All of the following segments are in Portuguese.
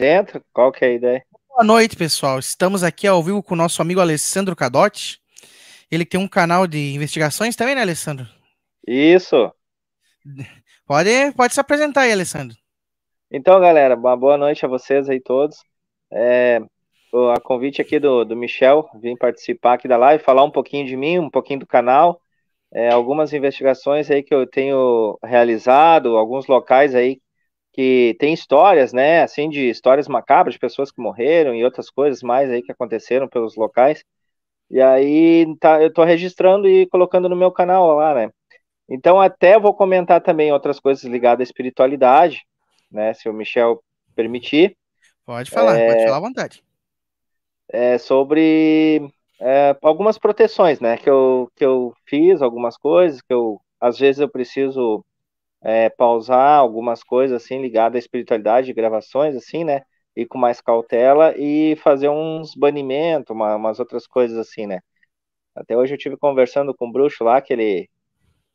dentro? Qual que é a ideia? Boa noite, pessoal. Estamos aqui ao vivo com o nosso amigo Alessandro Cadotti. Ele tem um canal de investigações também, né, Alessandro? Isso. Pode, pode se apresentar aí, Alessandro. Então, galera, uma boa noite a vocês aí todos. É, a convite aqui do, do Michel, vim participar aqui da live, falar um pouquinho de mim, um pouquinho do canal, é, algumas investigações aí que eu tenho realizado, alguns locais aí que tem histórias, né, assim, de histórias macabras, de pessoas que morreram e outras coisas mais aí que aconteceram pelos locais. E aí tá, eu tô registrando e colocando no meu canal lá, né? Então até vou comentar também outras coisas ligadas à espiritualidade, né, se o Michel permitir. Pode falar, é, pode falar à vontade. É sobre é, algumas proteções, né, que eu, que eu fiz, algumas coisas que eu, às vezes eu preciso é, pausar algumas coisas assim ligadas à espiritualidade, gravações assim, né? E com mais cautela e fazer uns banimento, uma, umas outras coisas assim, né? Até hoje eu tive conversando com o um bruxo lá que ele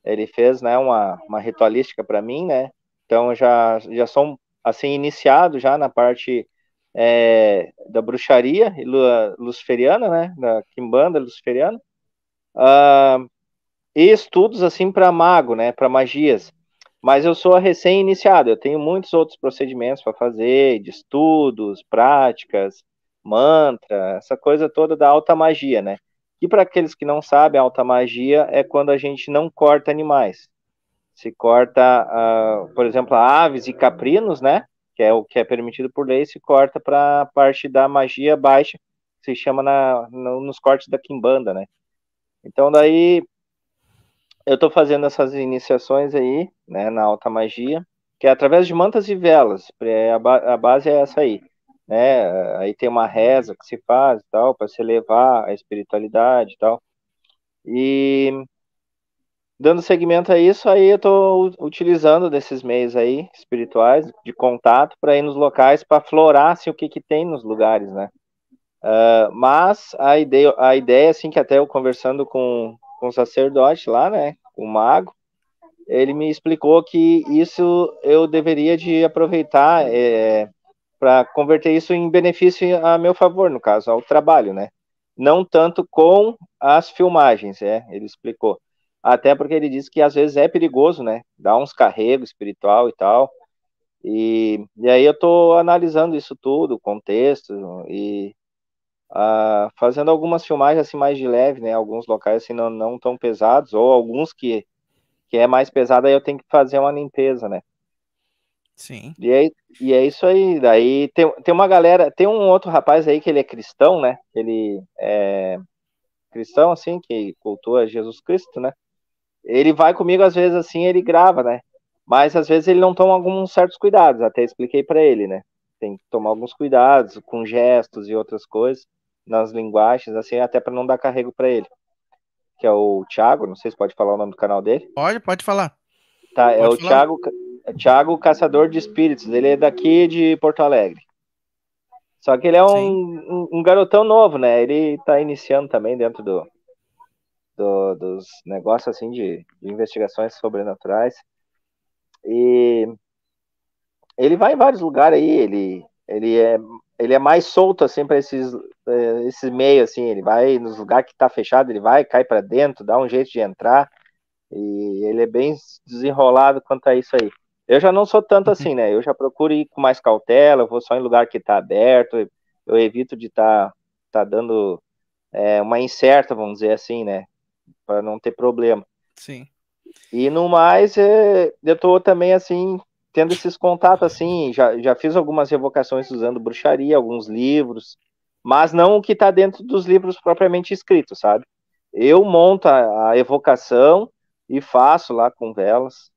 ele fez, né, uma, uma ritualística para mim, né? Então já já sou assim iniciado já na parte é, da bruxaria luciferiana, né, da quimbanda luciferiana, uh, e estudos assim para mago, né, para magias mas eu sou recém-iniciado, eu tenho muitos outros procedimentos para fazer, de estudos, práticas, mantra, essa coisa toda da alta magia, né? E para aqueles que não sabem, a alta magia é quando a gente não corta animais. Se corta, uh, por exemplo, aves e caprinos, né? Que é o que é permitido por lei, se corta para a parte da magia baixa, que se chama na, no, nos cortes da quimbanda, né? Então, daí, eu estou fazendo essas iniciações aí, né, na alta magia, que é através de mantas e velas, é, a base é essa aí, né? Aí tem uma reza que se faz e tal, para se elevar a espiritualidade e tal. E dando seguimento a isso, aí eu estou utilizando desses meios aí espirituais de contato para ir nos locais para florar assim, o que, que tem nos lugares, né? Uh, mas a ideia, a ideia, assim, que até eu conversando com, com o sacerdote lá, né? O mago. Ele me explicou que isso eu deveria de aproveitar é, para converter isso em benefício a meu favor, no caso, ao trabalho, né? Não tanto com as filmagens, é, ele explicou. Até porque ele disse que às vezes é perigoso, né? Dá uns carregos espiritual e tal. E, e aí eu estou analisando isso tudo, o contexto, e Uh, fazendo algumas filmagens assim mais de leve, né? Alguns locais assim não, não tão pesados, ou alguns que, que é mais pesado, aí eu tenho que fazer uma limpeza, né? Sim. E é, e é isso aí. Daí tem, tem uma galera, tem um outro rapaz aí que ele é cristão, né? Ele é cristão, assim, que cultua Jesus Cristo, né? Ele vai comigo, às vezes, assim, ele grava, né? Mas às vezes ele não toma alguns certos cuidados, até expliquei para ele, né? Tem que tomar alguns cuidados com gestos e outras coisas nas linguagens, assim, até para não dar carrego para ele. Que é o Thiago, não sei se pode falar o nome do canal dele. Pode, pode falar. Tá, é pode é o falar. Thiago, é Thiago Caçador de Espíritos, ele é daqui de Porto Alegre. Só que ele é um, um, garotão novo, né? Ele tá iniciando também dentro do, do dos negócios, assim, de, de investigações sobrenaturais. E ele vai em vários lugares aí, ele, ele é ele é mais solto assim para esses é, esses meios assim ele vai nos lugares que está fechado ele vai cai para dentro dá um jeito de entrar e ele é bem desenrolado quanto a isso aí eu já não sou tanto assim né eu já procuro ir com mais cautela eu vou só em lugar que está aberto eu evito de estar tá, tá dando é, uma incerta vamos dizer assim né para não ter problema sim e no mais é, eu tô também assim tendo esses contatos assim, já, já fiz algumas revocações usando bruxaria, alguns livros, mas não o que está dentro dos livros propriamente escritos, sabe? Eu monto a, a, evocação e faço lá com velas.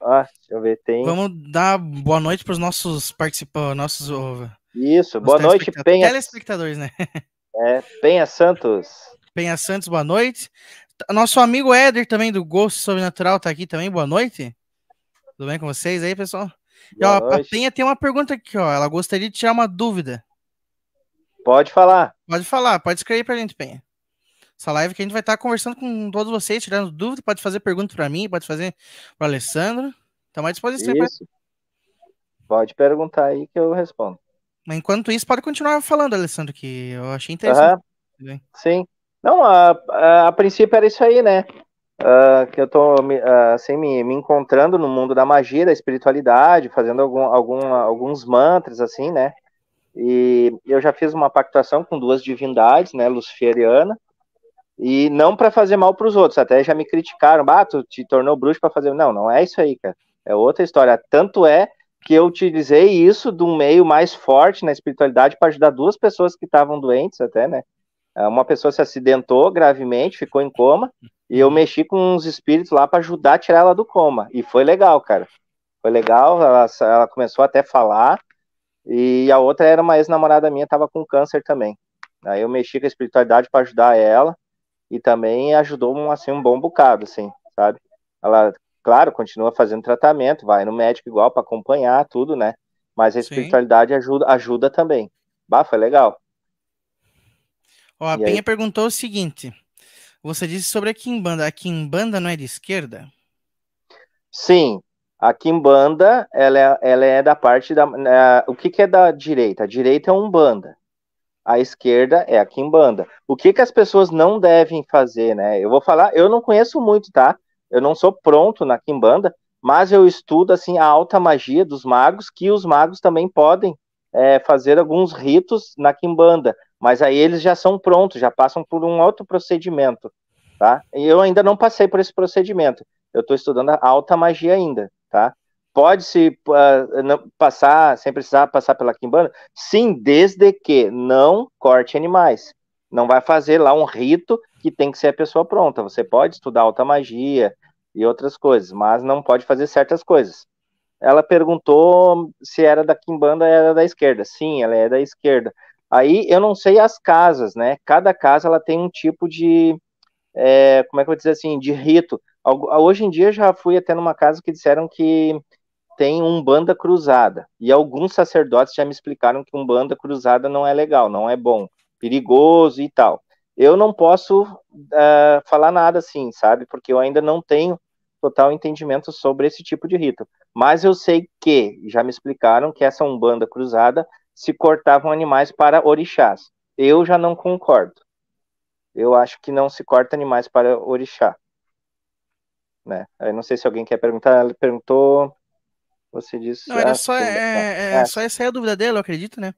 Ah, deixa eu ver, tem. Vamos dar boa noite para os nossos participantes, nossos. Isso, boa noite, Penha. Telespectadores, né? É, Penha Santos. Penha Santos, boa noite. Nosso amigo Éder também do Gosto Sobrenatural está aqui também, boa noite. Tudo bem com vocês aí, pessoal? E, ó, a Papinha tem uma pergunta aqui, ó. Ela gostaria de tirar uma dúvida. Pode falar. Pode falar, pode escrever pra gente, Penha. Essa live que a gente vai estar tá conversando com todos vocês, tirando dúvida, pode fazer pergunta para mim, pode fazer para Alessandro. Estamos à disposição. Isso. Pode perguntar aí que eu respondo. Enquanto isso, pode continuar falando, Alessandro, que eu achei interessante. Uhum. Sim. Não, a, a, a princípio era isso aí, né? uh, que eu estou uh, ah, assim, me, me, encontrando no mundo da magia, da espiritualidade, fazendo algum, algum, alguns mantras, assim, né? E eu já fiz uma pactuação com duas divindades, né, luciferiana, e não para fazer mal para os outros, até já me criticaram, ah, tu te tornou bruxo para fazer, não, não é isso aí, cara, é outra história, tanto é que eu utilizei isso de um meio mais forte na espiritualidade para ajudar duas pessoas que estavam doentes até, né, é, uma pessoa se acidentou gravemente, ficou em coma, e eu uhum. mexi com uns espíritos lá para ajudar a tirar ela do coma. E foi legal, cara. Foi legal, ela, ela começou até a falar. E a outra era uma ex-namorada minha, tava com câncer também. Aí eu mexi com a espiritualidade para ajudar ela e também ajudou um assim um bom bocado, assim, sabe? Ela, claro, continua fazendo tratamento, vai no médico igual para acompanhar tudo, né? Mas a espiritualidade Sim. ajuda, ajuda também. Bah, foi legal. Ó, a e Penha aí? perguntou o seguinte: você disse sobre a Kimbanda. A Kimbanda não é de esquerda? Sim, a Kimbanda, ela é, ela é da parte da. É, o que, que é da direita? A direita é Umbanda. A esquerda é a Kimbanda. O que, que as pessoas não devem fazer, né? Eu vou falar, eu não conheço muito, tá? Eu não sou pronto na Kimbanda, mas eu estudo, assim, a alta magia dos magos, que os magos também podem é, fazer alguns ritos na Kimbanda. Mas aí eles já são prontos, já passam por um outro procedimento, tá? E eu ainda não passei por esse procedimento. Eu estou estudando a alta magia ainda, tá? Pode-se uh, ah, passar, sem precisar passar pela quimbanda? Sim, desde que não corte animais. Não vai fazer lá um rito que tem que ser a pessoa pronta. Você pode estudar alta magia e outras coisas, mas não pode fazer certas coisas ela perguntou se era da Kimbanda era da esquerda. Sim, ela é da esquerda. Aí eu não sei as casas, né? Cada casa ela tem um tipo de, é, como é que eu vou dizer assim, de rito. Hoje em dia já fui até numa casa que disseram que tem um banda cruzada. E alguns sacerdotes já me explicaram que um banda cruzada não é legal, não é bom, perigoso e tal. Eu não posso uh, falar nada assim, sabe? Porque eu ainda não tenho total entendimento sobre esse tipo de rito. Mas eu sei que, já me explicaram que essa umbanda cruzada, se cortavam animais para orixás. Eu já não concordo. Eu acho que não se corta animais para orixá. Né? Eu não sei se alguém quer perguntar. Ela perguntou. Você disse. Não, era só, é, é, é, ah. só essa é a dúvida dela, eu acredito, né?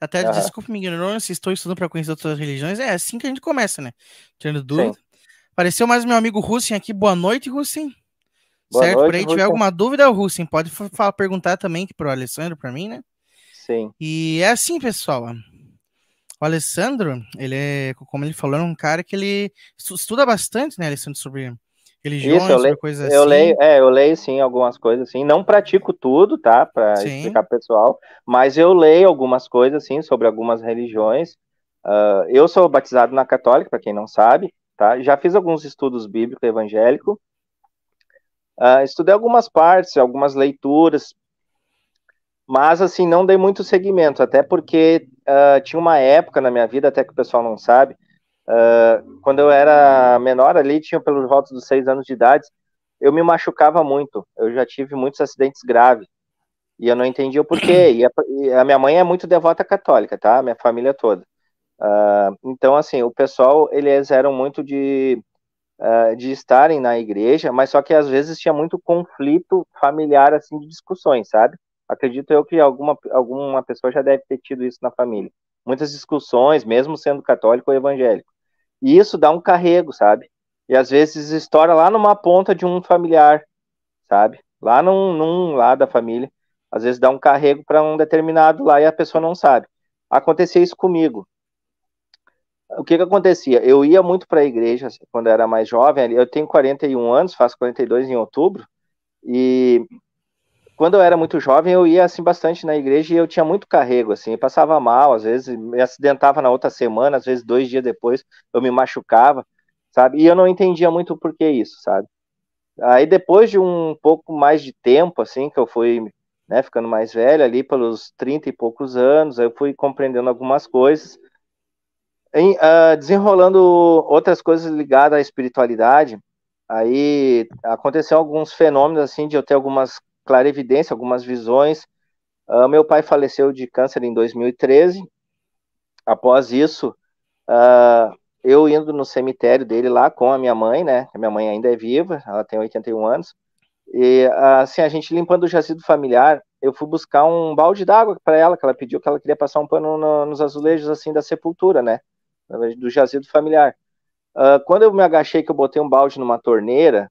Até uhum. desculpe minha Se estou estudando para conhecer outras religiões. É assim que a gente começa, né? Tendo dúvida. Sim. Apareceu mais meu amigo Russin aqui. Boa noite, Russin. Boa certo? Noite, por aí tiver alguma dúvida, Russin, pode falar, perguntar também para o Alessandro, para mim, né? Sim. E é assim, pessoal. O Alessandro, ele é, como ele falou, é um cara que ele estuda bastante, né, Alessandro, sobre religiões, Isso, eu leio, coisas assim. Eu leio, é, eu leio sim algumas coisas assim. Não pratico tudo, tá? Para explicar pro pessoal, mas eu leio algumas coisas assim sobre algumas religiões. Uh, eu sou batizado na católica, para quem não sabe, tá? Já fiz alguns estudos bíblico evangélico. Uh, ah, estudei algumas partes, algumas leituras mas, assim, não dei muito segmento, até porque uh, tinha uma época na minha vida, até que o pessoal não sabe, uh, quando eu era menor ali, tinha pelos votos dos seis anos de idade, eu me machucava muito, eu já tive muitos acidentes graves, e eu não entendia o porquê, e a, e a minha mãe é muito devota católica, tá? Minha família toda. Uh, então, assim, o pessoal, eles eram muito de, uh, de estarem na igreja, mas só que às vezes tinha muito conflito familiar, assim, de discussões, sabe? Acredito eu que alguma, alguma pessoa já deve ter tido isso na família. Muitas discussões, mesmo sendo católico ou evangélico. E isso dá um carrego, sabe? E às vezes estoura lá numa ponta de um familiar, sabe? Lá num, num lá da família. Às vezes dá um carrego para um determinado lá e a pessoa não sabe. Acontecia isso comigo. O que que acontecia? Eu ia muito para a igreja assim, quando eu era mais jovem. Eu tenho 41 anos, faço 42 em outubro. E quando eu era muito jovem, eu ia assim bastante na igreja e eu tinha muito carrego, assim, passava mal, às vezes me acidentava na outra semana, às vezes dois dias depois eu me machucava, sabe? E eu não entendia muito por que isso, sabe? Aí depois de um pouco mais de tempo, assim, que eu fui né, ficando mais velho ali, pelos 30 e poucos anos, eu fui compreendendo algumas coisas, em, uh, desenrolando outras coisas ligadas à espiritualidade, aí aconteceu alguns fenômenos assim de eu ter algumas evidência, algumas visões. Uh, meu pai faleceu de câncer em 2013. Após isso, uh, eu indo no cemitério dele lá com a minha mãe, né? A minha mãe ainda é viva, ela tem 81 anos. E ah, assim, a gente limpando o jazido familiar, eu fui buscar um balde d'água para ela, que ela pediu que ela queria passar um pano no, nos azulejos assim da sepultura, né? Do jazido familiar. Uh, quando eu me agachei que eu botei um balde numa torneira,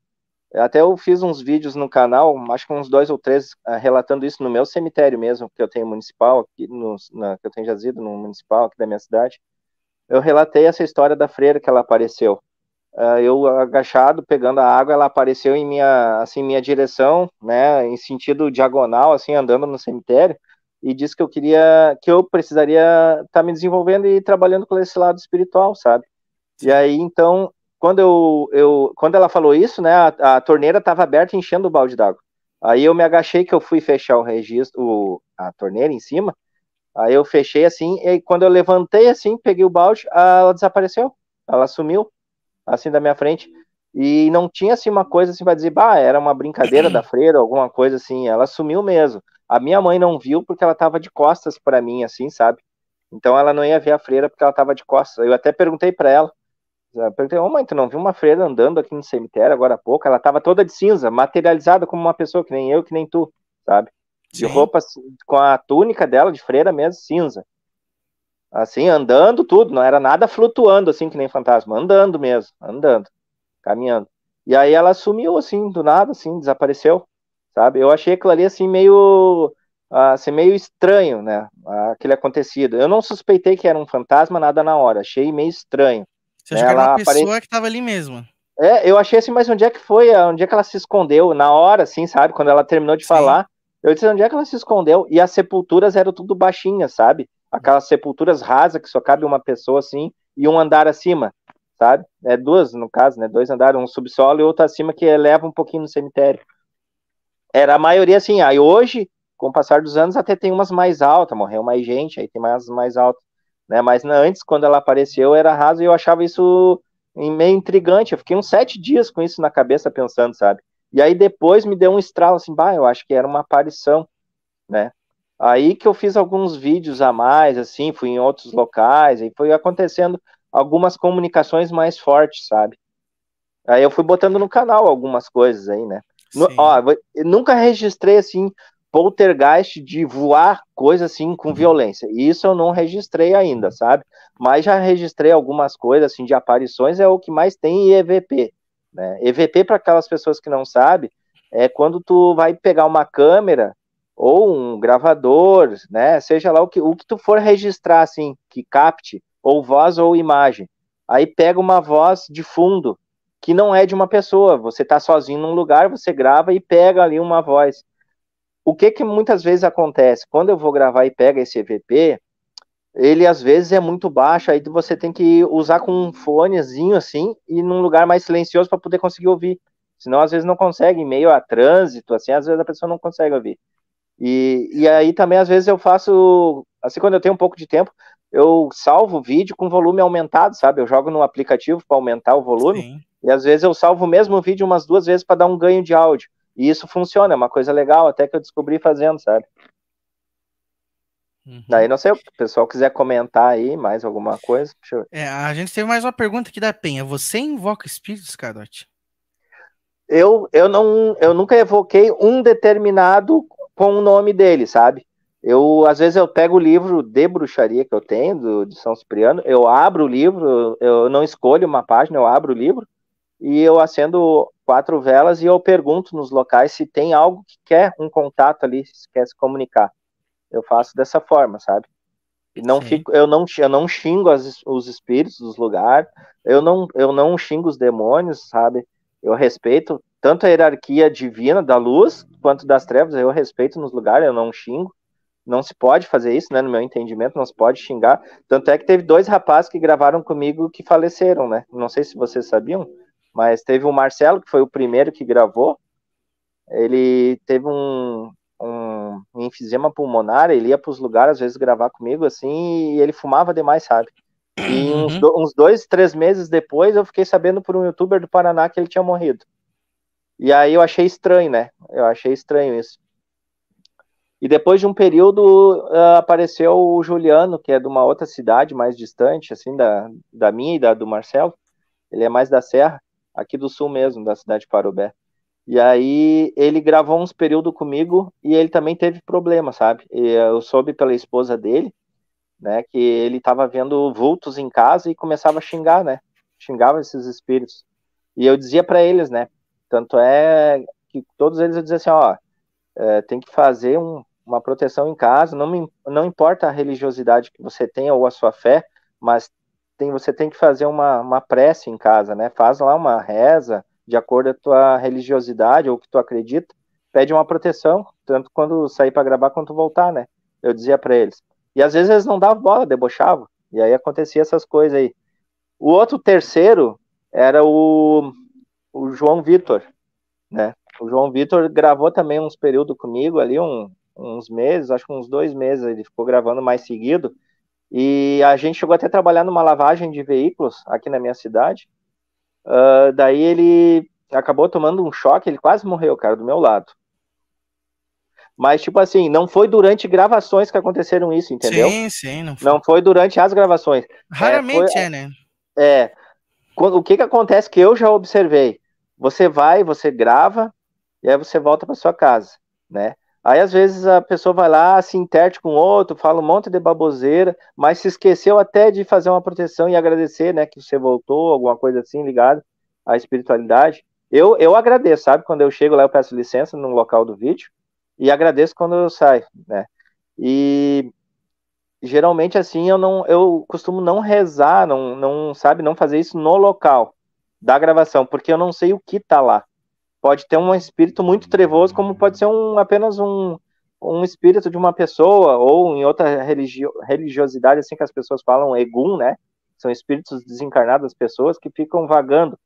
até eu fiz uns vídeos no canal, acho que uns dois ou três, ah, relatando isso no meu cemitério mesmo, que eu tenho municipal, aqui no, na, que eu tenho jazido no municipal aqui da minha cidade. Eu relatei essa história da freira que ela apareceu. Ah, eu agachado, pegando a água, ela apareceu em minha, assim, minha direção, né, em sentido diagonal, assim, andando no cemitério, e disse que eu queria, que eu precisaria estar tá me desenvolvendo e trabalhando com esse lado espiritual, sabe? E aí, então, quando eu, eu quando ela falou isso, né, a, a torneira estava aberta enchendo o balde d'água. Aí eu me agachei que eu fui fechar o registro, o, a torneira em cima. Aí eu fechei assim, e quando eu levantei assim, peguei o balde, ela desapareceu. Ela sumiu assim da minha frente. E não tinha assim uma coisa assim para dizer, bah, era uma brincadeira da freira, alguma coisa assim. Ela sumiu mesmo. A minha mãe não viu porque ela estava de costas para mim assim, sabe? Então ela não ia ver a freira porque ela estava de costas. Eu até perguntei para ela, é, perguntei, ô mãe, tu não viu uma freira andando aqui no cemitério agora há pouco? Ela tava toda de cinza, materializada como uma pessoa que nem eu, que nem tu, sabe? De Sim. roupa, assim, com a túnica dela de freira mesmo, cinza. Assim, andando tudo, não era nada flutuando assim que nem fantasma, andando mesmo, andando, caminhando. E aí ela sumiu assim, do nada, assim, desapareceu, sabe? Eu achei aquilo ali assim meio ah, assim, meio estranho, né? Ah, aquele acontecido. Eu não suspeitei que era um fantasma nada na hora, achei meio estranho você achou que era uma pessoa apare... que tava ali mesmo. É, eu achei assim, mas onde é que foi? Onde é que ela se escondeu? Na hora, assim, sabe? Quando ela terminou de Sim. falar, eu disse, onde é que ela se escondeu? E as sepulturas eram tudo baixinhas, sabe? Aquelas sepulturas rasas que só cabe uma pessoa assim e um andar acima, sabe? É duas, no caso, né? Dois andares, um subsolo e outro acima que eleva um pouquinho no cemitério. Era a maioria assim. Aí hoje, com o passar dos anos, até tem umas mais altas, morreu mais gente, aí tem mais mais altas né? Mas né, antes, quando ela apareceu, era raso e eu achava isso hum, meio intrigante. Eu fiquei uns sete dias com isso na cabeça pensando, sabe? E aí depois me deu um estralo assim, bah, eu acho que era uma aparição, né? Aí que eu fiz alguns vídeos a mais, assim, fui em outros locais, e foi acontecendo algumas comunicações mais fortes, sabe? Aí eu fui botando no canal algumas coisas aí, né? ó, nunca registrei assim poltergeist de voar coisa assim com uhum. violência. Isso eu não registrei ainda, sabe? Mas já registrei algumas coisas assim de aparições, é o que mais tem em EVP. Né? EVP, para aquelas pessoas que não sabem, é quando tu vai pegar uma câmera ou um gravador, né? Seja lá o que, o que tu for registrar assim, que capte, ou voz ou imagem. Aí pega uma voz de fundo que não é de uma pessoa. Você está sozinho num lugar, você grava e pega ali uma voz o que que muitas vezes acontece? Quando eu vou gravar e pega esse EVP, ele às vezes é muito baixo, aí você tem que usar com um fonezinho assim e num lugar mais silencioso para poder conseguir ouvir. Senão às vezes não consegue, em meio a trânsito, assim, às vezes a pessoa não consegue ouvir. E, e aí também às vezes eu faço, assim, quando eu tenho um pouco de tempo, eu salvo o vídeo com volume aumentado, sabe? Eu jogo no aplicativo para aumentar o volume. Sim. E às vezes eu salvo o mesmo vídeo umas duas vezes para dar um ganho de áudio. E isso funciona, é uma coisa legal até que eu descobri fazendo, sabe? Uhum. Daí não sei, o pessoal quiser comentar aí mais alguma coisa. Eu... É, a gente teve mais uma pergunta aqui da Penha. Você invoca espíritos, Cardote? Eu, eu, não, eu nunca evoquei um determinado com o nome dele, sabe? Eu, às vezes, eu pego o livro de bruxaria que eu tenho, do, de São Cipriano, eu abro o livro, eu não escolho uma página, eu abro o livro, e eu acendo quatro velas e eu pergunto nos locais se tem algo que quer um contato ali, se quer se comunicar. Eu faço dessa forma, sabe? não fico, eu não, eu não xingo as, os espíritos dos lugares, eu não, eu não xingo os demônios, sabe? Eu respeito tanto a hierarquia divina da luz quanto das trevas, eu respeito nos lugares, eu não xingo. Não se pode fazer isso, né? No meu entendimento, não se pode xingar. Tanto é que teve dois rapazes que gravaram comigo que faleceram, né? Não sei se vocês sabiam mas teve o Marcelo, que foi o primeiro que gravou. Ele teve um, um enfisema pulmonar, ele ia para os lugares, às vezes, gravar comigo, assim, e ele fumava demais, sabe? E uhum. uns, do, uns, dois, três meses depois, eu fiquei sabendo por um youtuber do Paraná que ele tinha morrido. E aí eu achei estranho, né? Eu achei estranho isso. E depois de um período, uh, apareceu o Juliano, que é de uma outra cidade mais distante, assim, da, da minha e da do Marcelo. Ele é mais da Serra aqui do sul mesmo, da cidade de Parobé. E aí ele gravou uns períodos comigo e ele também teve problema, sabe? E eu soube pela esposa dele, né, que ele estava vendo vultos em casa e começava a xingar, né? Xingava esses espíritos. E eu dizia para eles, né? Tanto é que todos eles eu dizia assim, ó, é, tem que fazer um, uma proteção em casa, não, me, não importa a religiosidade que você tenha ou a sua fé, mas tem, você tem que fazer uma, uma prece em casa, né? Faz lá uma reza, de acordo com a tua religiosidade ou o que tu acredita, pede uma proteção, tanto quando sair para gravar quanto voltar, né? Eu dizia para eles. E às vezes eles não davam bola, debochavam, e aí acontecia essas coisas aí. O outro terceiro era o, o João Vitor, né? O João Vitor gravou também uns períodos comigo ali, um, uns meses, acho que uns dois meses, ele ficou gravando mais seguido. E a gente chegou até a trabalhar numa lavagem de veículos aqui na minha cidade. Uh, daí ele acabou tomando um choque, ele quase morreu, cara, do meu lado. Mas, tipo assim, não foi durante gravações que aconteceram isso, entendeu? Sim, sim. Não foi, não foi durante as gravações. Raramente é, foi, é né? É. O que que acontece que eu já observei? Você vai, você grava, e aí você volta para sua casa, né? Aí às vezes a pessoa vai lá, se interte com outro, fala um monte de baboseira, mas se esqueceu até de fazer uma proteção e agradecer, né, que você voltou, alguma coisa assim ligado à espiritualidade. Eu, eu agradeço, sabe? Quando eu chego lá, eu peço licença no local do vídeo e agradeço quando eu saio, né? E geralmente assim eu não eu costumo não rezar, não não sabe, não fazer isso no local da gravação, porque eu não sei o que tá lá pode ter um espírito muito trevoso, como pode ser um, apenas um, um espírito de uma pessoa, ou em outra religio, religiosidade, assim que as pessoas falam, egum, né? São espíritos desencarnados, pessoas que ficam vagando.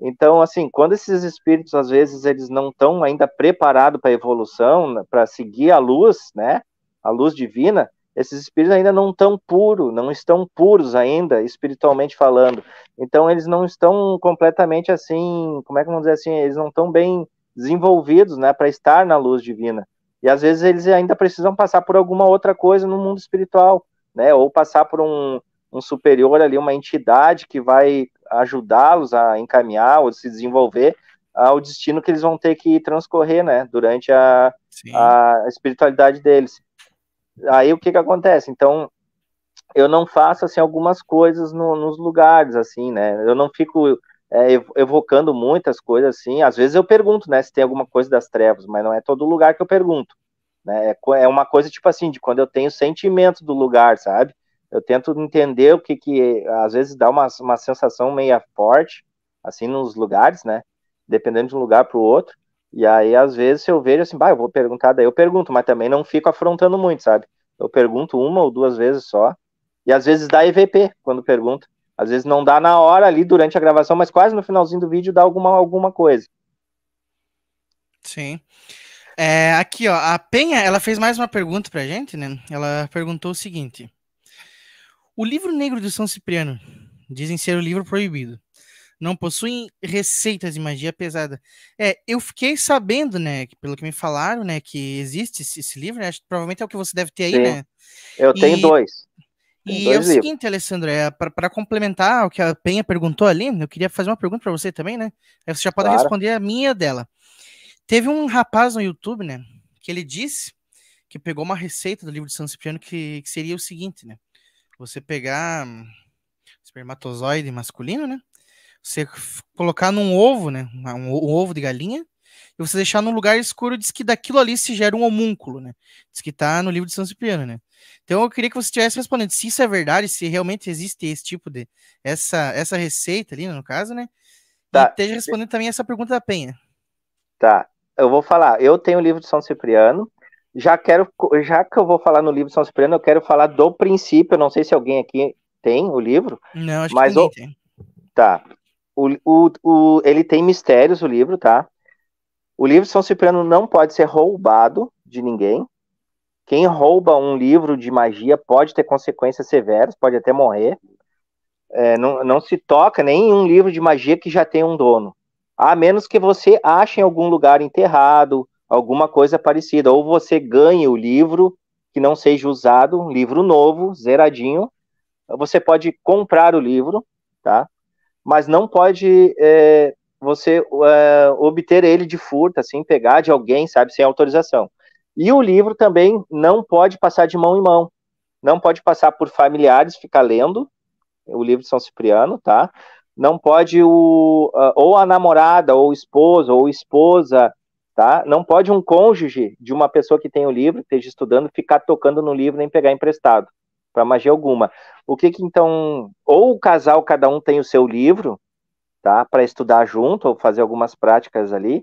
Então, assim, quando esses espíritos, às vezes, eles não estão ainda preparados para a evolução, para seguir a luz, né? A luz divina, esses espíritos ainda não estão puros, não estão puros ainda, espiritualmente falando. Então, eles não estão completamente assim, como é que vamos dizer assim, eles não estão bem desenvolvidos, né, para estar na luz divina. E às vezes eles ainda precisam passar por alguma outra coisa no mundo espiritual, né, ou passar por um, um superior ali, uma entidade que vai ajudá-los a encaminhar ou se desenvolver ao destino que eles vão ter que transcorrer, né, durante a, a espiritualidade deles aí o que que acontece? Então, eu não faço, assim, algumas coisas no, nos lugares, assim, né? Eu não fico é, evocando muitas coisas, assim. Às vezes eu pergunto, né, se tem alguma coisa das trevas, mas não é todo lugar que eu pergunto. Né? É, é uma coisa, tipo assim, de quando eu tenho sentimento do lugar, sabe? Eu tento entender o que que, às vezes, dá uma, uma sensação meia forte, assim, nos lugares, né? Dependendo de um lugar para o outro. E aí, às vezes, se eu vejo assim, bah, eu vou perguntar, daí eu pergunto, mas também não fico afrontando muito, sabe? Eu pergunto uma ou duas vezes só. E às vezes dá EVP quando pergunta. Às vezes não dá na hora ali durante a gravação, mas quase no finalzinho do vídeo dá alguma, alguma coisa. Sim. É, aqui, ó, a Penha, ela fez mais uma pergunta pra gente, né? Ela perguntou o seguinte: O livro negro de São Cipriano dizem ser o livro proibido não possuem receitas de magia pesada. É, eu fiquei sabendo, né, que, pelo que me falaram, né, que existe esse, esse livro, né, acho que provavelmente é o que você deve ter aí, Sim. né? Eu e, tenho dois. Tem e é dois é o livros. seguinte, Alessandro, é, para complementar o que a Penha perguntou ali, eu queria fazer uma pergunta para você também, né? Aí você já pode claro. responder a minha dela. Teve um rapaz no YouTube, né, que ele disse que pegou uma receita do livro de São Cipriano que, que seria o seguinte, né? Você pegar espermatozoide masculino, né? Você colocar num ovo, né? Um, um ovo de galinha, e você deixar num lugar escuro, diz que daquilo ali se gera um homúnculo, né? Diz que tá no livro de São Cipriano, né? Então eu queria que você tivesse respondendo se isso é verdade, se realmente existe esse tipo de. essa, essa receita ali, né, no caso, né? Tá. E esteja respondendo também essa pergunta da Penha. Tá, eu vou falar. Eu tenho o livro de São Cipriano. Já quero, já que eu vou falar no livro de São Cipriano, eu quero falar do princípio. Eu não sei se alguém aqui tem o livro. Não, acho mas que o... tem. Tá. O, o, o, ele tem mistérios, o livro, tá? O livro de São Cipriano não pode ser roubado de ninguém. Quem rouba um livro de magia pode ter consequências severas, pode até morrer. É, não, não se toca nem em um livro de magia que já tem um dono. A menos que você ache em algum lugar enterrado, alguma coisa parecida. Ou você ganhe o livro que não seja usado, um livro novo, zeradinho. Você pode comprar o livro, tá? mas não pode é, você é, obter ele de furto, assim, pegar de alguém, sabe, sem autorização. E o livro também não pode passar de mão em mão, não pode passar por familiares, ficar lendo o livro de São Cipriano, tá? Não pode o ou a namorada, ou esposa, ou esposa, tá? Não pode um cônjuge de uma pessoa que tem o livro, esteja estudando, ficar tocando no livro nem pegar emprestado para magia alguma. O que que então, ou o casal cada um tem o seu livro, tá, para estudar junto ou fazer algumas práticas ali,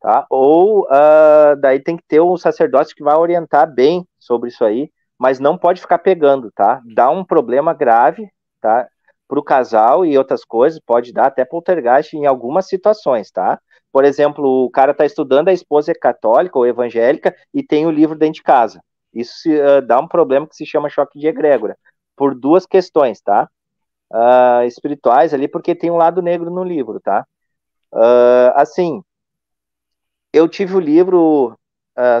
tá? Ou uh, daí tem que ter um sacerdote que vai orientar bem sobre isso aí, mas não pode ficar pegando, tá? Dá um problema grave, tá? Para o casal e outras coisas, pode dar até poltergeist em algumas situações, tá? Por exemplo, o cara está estudando, a esposa é católica ou evangélica e tem o livro dentro de casa. Isso uh, dá um problema que se chama choque de egrégora, por duas questões, tá? Uh, espirituais ali, porque tem um lado negro no livro, tá? Uh, assim, eu tive o livro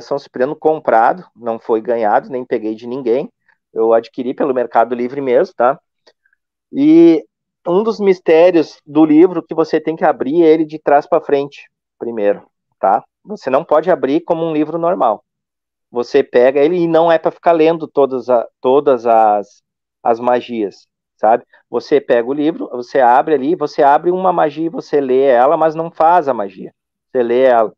São Cipriano comprado, não foi ganhado, nem peguei de ninguém, eu adquiri pelo Mercado Livre mesmo, tá? E um dos mistérios do livro que você tem que abrir é ele de trás para frente primeiro, tá? Você não pode abrir como um livro normal você pega ele e não é para ficar lendo todas, a, todas as, as magias, sabe? Você pega o livro, você abre ali, você abre uma magia e você lê ela, mas não faz a magia. Você lê ela.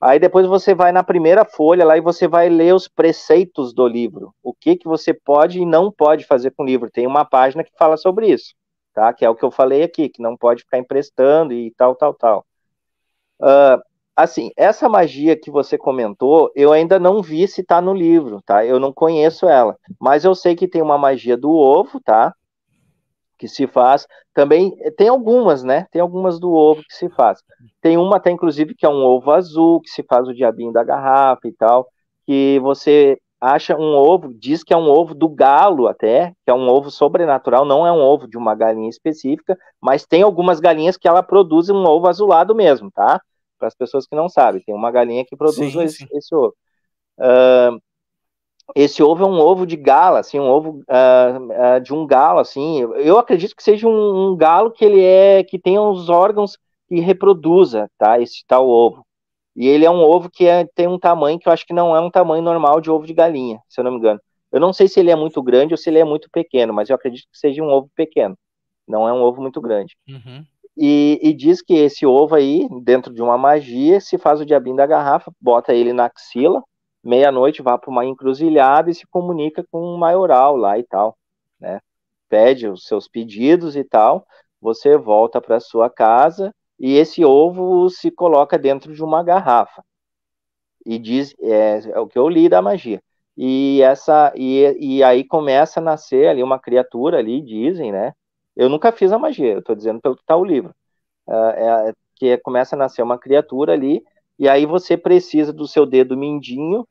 Aí depois você vai na primeira folha lá e você vai ler os preceitos do livro. O que que você pode e não pode fazer com o livro. Tem uma página que fala sobre isso, tá? Que é o que eu falei aqui, que não pode ficar emprestando e tal, tal, tal. Uh, assim, essa magia que você comentou, eu ainda não vi se tá no livro, tá? Eu não conheço ela, mas eu sei que tem uma magia do ovo, tá? Que se faz. Também eh, tem algumas, né? Tem algumas do ovo que se faz. Tem uma até inclusive que é um ovo azul, que se faz o diabinho da garrafa e tal, que você acha um ovo, diz que é um ovo do galo até, que é um ovo sobrenatural, não é um ovo de uma galinha específica, mas tem algumas galinhas que ela produz um ovo azulado mesmo, tá? para as pessoas que não sabem, tem uma galinha que produz sim, esse, sim. esse, ovo. Uh, esse ovo é um ovo de gala, assim, um ovo uh, uh, de um galo, assim. Eu acredito que seja um, um, galo que ele é que tenha os órgãos que reproduza, tá? Esse tal ovo. E ele é um ovo que é, tem um tamanho que eu acho que não é um tamanho normal de ovo de galinha, se eu não me engano. Eu não sei se ele é muito grande ou se ele é muito pequeno, mas eu acredito que seja um ovo pequeno. Não é um ovo muito grande. Uhum. E, e, diz que esse ovo aí, dentro de uma magia, se faz o diabinho da garrafa, bota ele na axila, meia-noite vai para uma encruzilhada e se comunica com um maioral lá e tal, né? Pede os seus pedidos e tal, você volta para sua casa e esse ovo se coloca dentro de uma garrafa. E diz, é, é o que eu li da magia. E essa e, e aí começa a nascer ali uma criatura ali, dizem, né? Eu nunca fiz a magia, eu estou dizendo pelo que está o livro. Ah, é, é, que começa a nascer uma criatura ali, e aí você precisa do seu dedo mindinho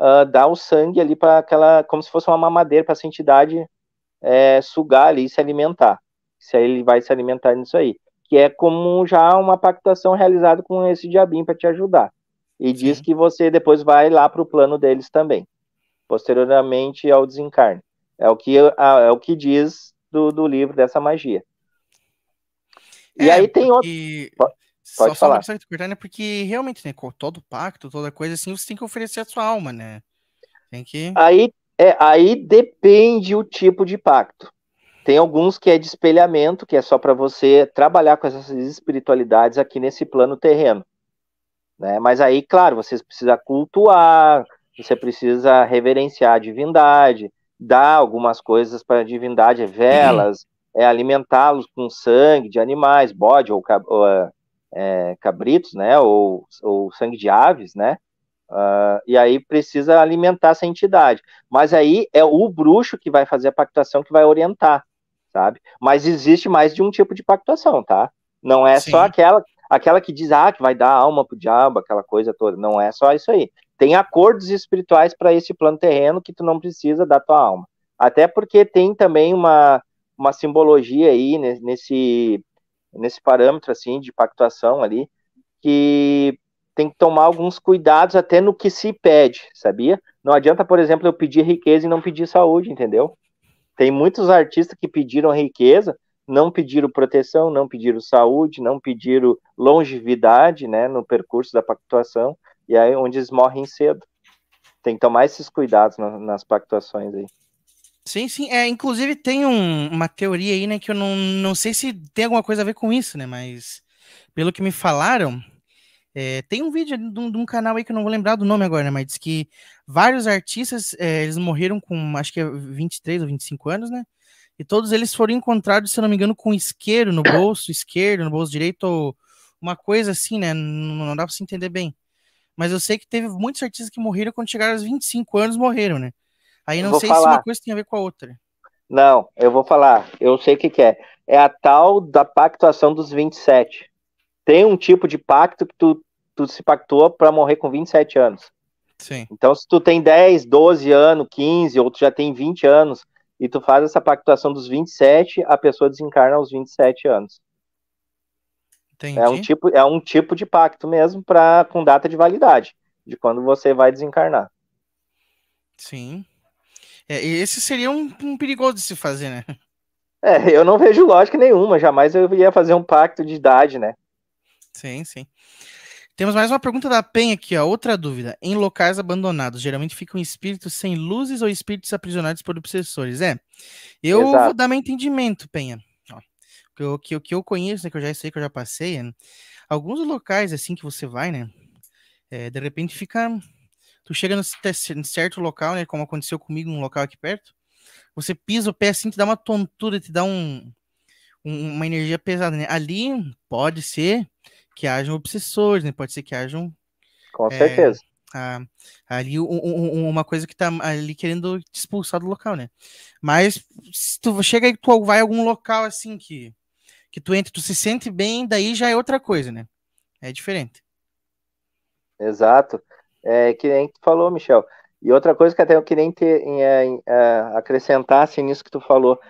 uh, dar o sangue ali para aquela, como se fosse uma mamadeira para essa entidade é, sugar ali e se alimentar. Se aí ele vai se alimentar nisso aí. Que é como já uma pactuação realizada com esse diabinho para te ajudar. E Sim. diz que você depois vai lá para o plano deles também, posteriormente ao desencarne. É o que, ah, é o que diz do, do livro, dessa magia. E é, aí tem outro. Pode, pode só, falar. Só cortar, né? Porque realmente, né, todo pacto, toda coisa assim, você tem que oferecer a sua alma, né? Tem que. Aí, é, aí depende o tipo de pacto. Tem alguns que é de espelhamento, que é só para você trabalhar com essas espiritualidades aqui nesse plano terreno. Né? Mas aí, claro, você precisa cultuar, você precisa reverenciar a divindade, dar algumas coisas para a divindade, é velas, uhum. é, alimentá-los com sangue de animais, bode ou, ou ah, é, cabritos, né, ou, ou, sangue de aves, né, uh, e aí precisa alimentar essa entidade. Mas aí é o bruxo que vai fazer a pactuação que vai orientar, sabe? Mas existe mais de um tipo de pactuação, tá? Não é Sim. só aquela aquela que diz ah, que vai dar alma pro diabo, aquela coisa toda. Não é só isso aí. Tem acordos espirituais para esse plano terreno que tu não precisa da tua alma. Até porque tem também uma, uma simbologia aí nesse, nesse parâmetro assim de pactuação ali que tem que tomar alguns cuidados até no que se pede, sabia? Não adianta, por exemplo, eu pedir riqueza e não pedir saúde, entendeu? Tem muitos artistas que pediram riqueza, não pediram proteção, não pediram saúde, não pediram longevidade, né, no percurso da pactuação e aí onde eles morrem cedo. Tem que tomar esses cuidados na, nas pactuações aí. Sim, sim. É, inclusive tem um, uma teoria aí, né, que eu não, não sei se tem alguma coisa a ver com isso, né, mas pelo que me falaram, é, tem um vídeo de um, de um, canal aí que eu não vou lembrar do nome agora, né, mas diz que vários artistas, é, eles morreram com, acho que é 23 ou 25 anos, né, e todos eles foram encontrados, se não me engano, com isqueiro no bolso esquerdo, no bolso direito, ou uma coisa assim, né, não, não dá pra se entender bem mas eu sei que teve muitos artistas que morreram quando chegaram aos 25 anos, morreram, né? Aí não sei falar. se uma coisa tem a ver com a outra. Não, eu vou falar, eu sei o que, que é. É a tal da pactuação dos 27. Tem um tipo de pacto que tu, tu se pactua para morrer com 27 anos. Sim. Então, se tu tem 10, 12 anos, 15, ou tu já tem 20 anos, e tu faz essa pactuação dos 27, a pessoa desencarna aos 27 anos. Entendi. É um tipo, é um tipo de pacto mesmo para com data de validade, de quando você vai desencarnar. Sim. É, esse seria um, um perigoso de se fazer, né? É, eu não vejo lógica nenhuma, jamais eu ia fazer um pacto de idade, né? Sim, sim. Temos mais uma pergunta da Penha aqui, ó. Outra dúvida. Em locais abandonados, geralmente ficam espíritos sem luzes ou espíritos aprisionados por obsessores. É. Eu Exato. vou dar meu entendimento, Penha que o que, que eu conheço, né, que eu já sei, que eu já passei, né? alguns locais assim que você vai, né? É, de repente fica. Tu chega no, em certo local, né? Como aconteceu comigo, um local aqui perto. Você pisa o pé assim, te dá uma tontura, te dá um, um uma energia pesada, né? Ali pode ser que hajam obsessores, né? Pode ser que hajam. Com é, certeza. A, ali um, um, uma coisa que tá ali querendo te expulsar do local, né? Mas se tu chega e tu vai a algum local assim que que tu entra, tu se sente bem, daí já é outra coisa, né? É diferente. Exato. É que nem tu falou, Michel. E outra coisa que até eu queria ter, em, é, em, é, acrescentar assim, nisso que tu falou.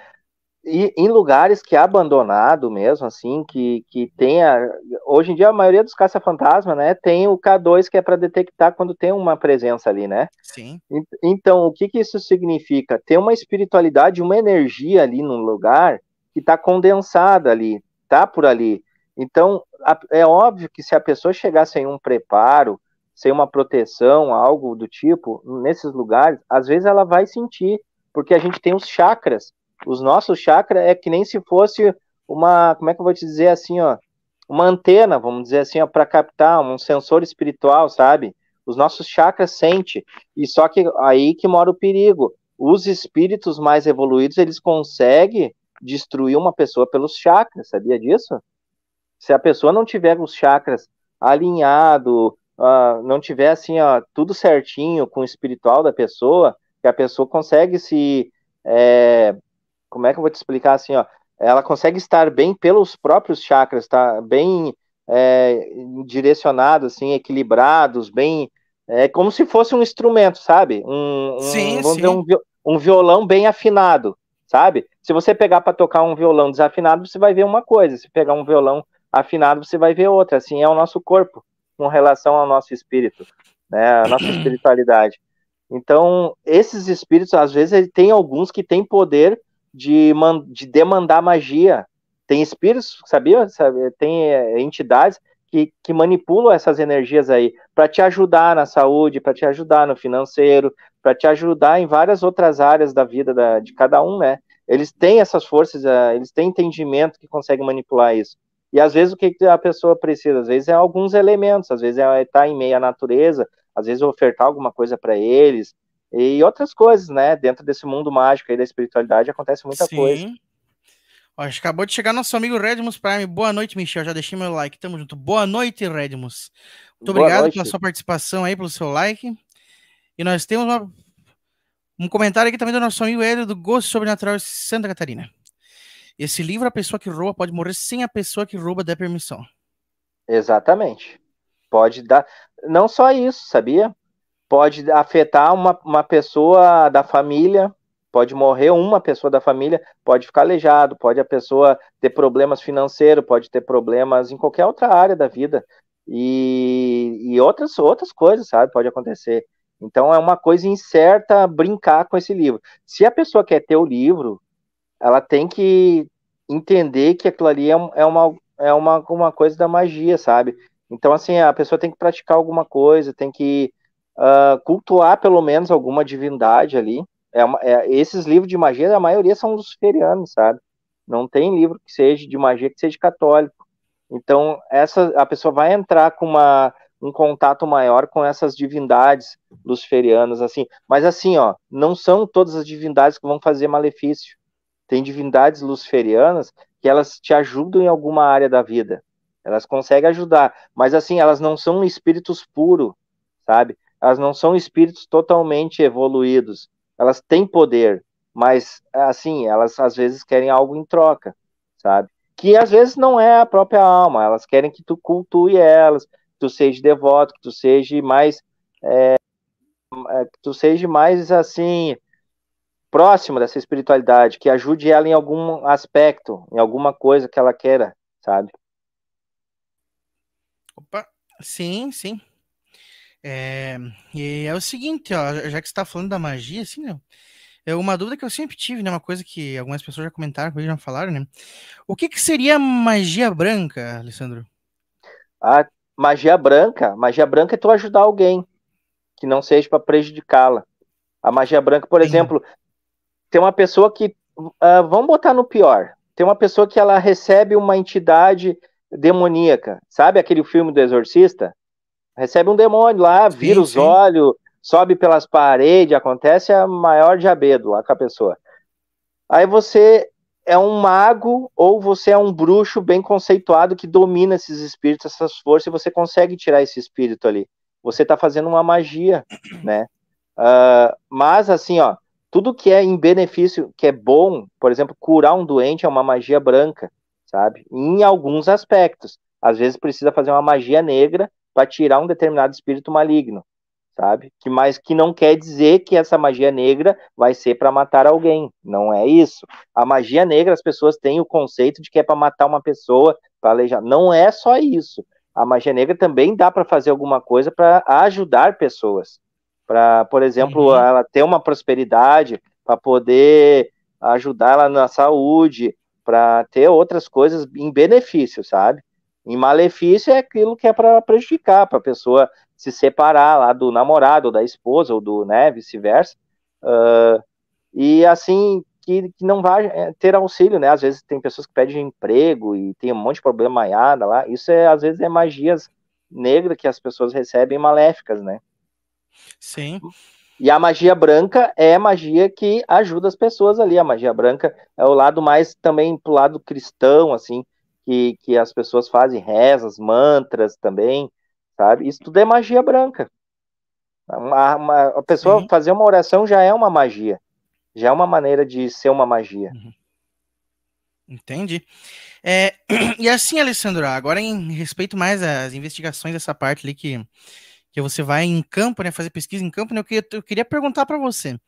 E, em lugares que é abandonado mesmo, assim, que, que tenha. Hoje em dia, a maioria dos caça-fantasma, né, tem o K2 que é para detectar quando tem uma presença ali, né? Sim. E, então, o que, que isso significa? ter uma espiritualidade, uma energia ali no lugar que está condensada ali, tá por ali. Então, a, é óbvio que se a pessoa chegar sem um preparo, sem uma proteção, algo do tipo, nesses lugares, às vezes ela vai sentir, porque a gente tem os chakras. Os nossos chakras é que nem se fosse uma, como é que eu vou te dizer assim, ó, uma antena, vamos dizer assim, para captar um sensor espiritual, sabe? Os nossos chakras sente. E só que aí que mora o perigo. Os espíritos mais evoluídos, eles conseguem destruir uma pessoa pelos chakras, sabia disso? Se a pessoa não tiver os chakras alinhado, uh, não tiver assim, tudo certinho com o espiritual da pessoa, que a pessoa consegue se. É, como é que eu vou te explicar assim, ó? Ela consegue estar bem pelos próprios chakras, tá? Bem é, direcionados, assim, equilibrados, bem. É como se fosse um instrumento, sabe? Um, um sim, vamos sim. Dizer, um, um violão bem afinado sabe? Se você pegar para tocar um violão desafinado, você vai ver uma coisa, se pegar um violão afinado, você vai ver outra. Assim é o nosso corpo com relação ao nosso espírito, né? A nossa espiritualidade. Então, esses espíritos, às vezes, tem alguns que têm poder de, de demandar magia. Tem espíritos, sabia? Tem eh, entidades que, que, manipulam essas energias aí para te ajudar na saúde, para te ajudar no financeiro, para te ajudar em várias outras áreas da vida da, de cada um, né? Eles têm essas forças, eh, eles têm entendimento que conseguem manipular isso. E às vezes o que a pessoa precisa? Às vezes é alguns elementos, às vezes é estar tá em meio à natureza, às vezes ofertar alguma coisa para eles e outras coisas, né? Dentro desse mundo mágico aí da espiritualidade acontece muita Sim. coisa. Ó, acabou de chegar nosso amigo Redmus Prime. Boa noite, Michel. Já deixei meu like. Tamo junto. Boa noite, Redmus. Muito Boa obrigado noite. pela sua participação aí, pelo seu like. E nós temos uma, um comentário aqui também do nosso amigo Hélio do Gosto Sobrenatural de Santa Catarina. Esse livro, a pessoa que rouba pode morrer sem a pessoa que rouba der permissão. Exatamente. Pode dar. Não só isso, sabia? Pode afetar uma, uma pessoa da família, pode morrer uma pessoa da família, pode ficar aleijado, pode a pessoa ter problemas financeiros, pode ter problemas em qualquer outra área da vida. E, e outras, outras coisas, sabe? Pode acontecer. Então é uma coisa incerta brincar com esse livro. Se a pessoa quer ter o livro, ela tem que entender que aquilo ali é, é uma, é uma, uma coisa da magia, sabe? Então, assim, a pessoa tem que praticar alguma coisa, tem que uh, cultuar pelo menos alguma divindade ali. É uma, é, esses livros de magia, a maioria são luciferianos, sabe? Não tem livro que seja de magia que seja católico. Então, essa a pessoa vai entrar com uma, um contato maior com essas divindades luciferianas, assim. Mas assim, ó, não são todas as divindades que vão fazer malefício. Tem divindades luciferianas que elas te ajudam em alguma área da vida. Elas conseguem ajudar, mas assim, elas não são espíritos puros, sabe? Elas não são espíritos totalmente evoluídos. Elas têm poder, mas assim, elas às vezes querem algo em troca, sabe? Que às vezes não é a própria alma, elas querem que tu cultue elas, tu seja devoto, que tu seja mais é, é, que tu seja mais assim próximo dessa espiritualidade, que ajude ela em algum aspecto, em alguma coisa que ela queira, sabe? Opa, sim, sim. É, e é o seguinte, ó, já que está falando da magia, assim, né? É uma dúvida que eu sempre tive, né? Uma coisa que algumas pessoas já comentaram, já falaram, né? O que, que seria magia branca, Alessandro? Ah, magia branca, magia branca é tu ajudar alguém, que não seja para prejudicá-la. A magia branca, por Sim. exemplo, tem uma pessoa que, uh, vamos botar no pior, tem uma pessoa que ela recebe uma entidade demoníaca, sabe aquele filme do Exorcista? Recebe um demônio lá, sim, vira os sim. olhos, sobe pelas paredes, acontece a maior diabedo lá com a pessoa. Aí você é um mago ou você é um bruxo bem conceituado que domina esses espíritos, essas forças, e você consegue tirar esse espírito ali. Você está fazendo uma magia, né? Uh, mas assim, ó, tudo que é em benefício, que é bom, por exemplo, curar um doente é uma magia branca, sabe? Em alguns aspectos. Às vezes precisa fazer uma magia negra para tirar um determinado espírito maligno sabe? Que mas que não quer dizer que essa magia negra vai ser para matar alguém, não é isso. A magia negra as pessoas têm o conceito de que é para matar uma pessoa, para aleijar. Não é só isso. A magia negra também dá para fazer alguma coisa para ajudar pessoas, para, por exemplo, uhum. ela ter uma prosperidade, para poder ajudar ela na saúde, para ter outras coisas em benefício, sabe? Em malefício é aquilo que é para prejudicar, para a pessoa se separar lá do namorado, ou da esposa, ou do, né, vice-versa, uh, e assim, que, que, não vai eh, ter auxílio, né, às vezes tem pessoas que pedem emprego e tem um monte de problema maiada lá, isso é, às vezes é magias negras que as pessoas recebem maléficas, né. Sim. E a magia branca é a magia que ajuda as pessoas ali. A magia branca é o lado mais também pro lado cristão, assim, que, que as pessoas fazem rezas, mantras também, sabe? Isso tudo é magia branca. Uma, uma, a pessoa Sim. fazer uma oração já é uma magia, já é uma maneira de ser uma magia. Uhum. Entendi. É, e assim, Alessandro, agora em respeito mais às investigações dessa parte ali que, que você vai em campo, né, fazer pesquisa em campo, né, eu, queria, eu queria perguntar para você,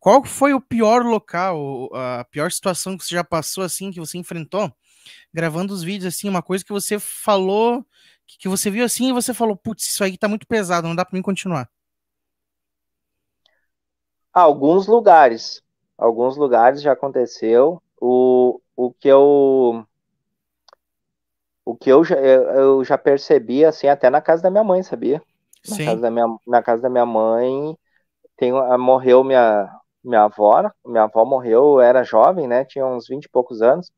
qual foi o pior local, a pior situação que você já passou, assim, que você enfrentou, gravando os vídeos, assim, uma coisa que você falou que você viu assim e você falou, putz, isso aí tá muito pesado, não dá para mim continuar? Alguns lugares, alguns lugares já aconteceu. O, o que eu o que eu já, eu já percebi assim até na casa da minha mãe, sabia? Na Sim. casa da minha na casa da minha mãe tem morreu minha minha avó, minha avó morreu, era jovem, né? Tinha uns 20 e poucos anos.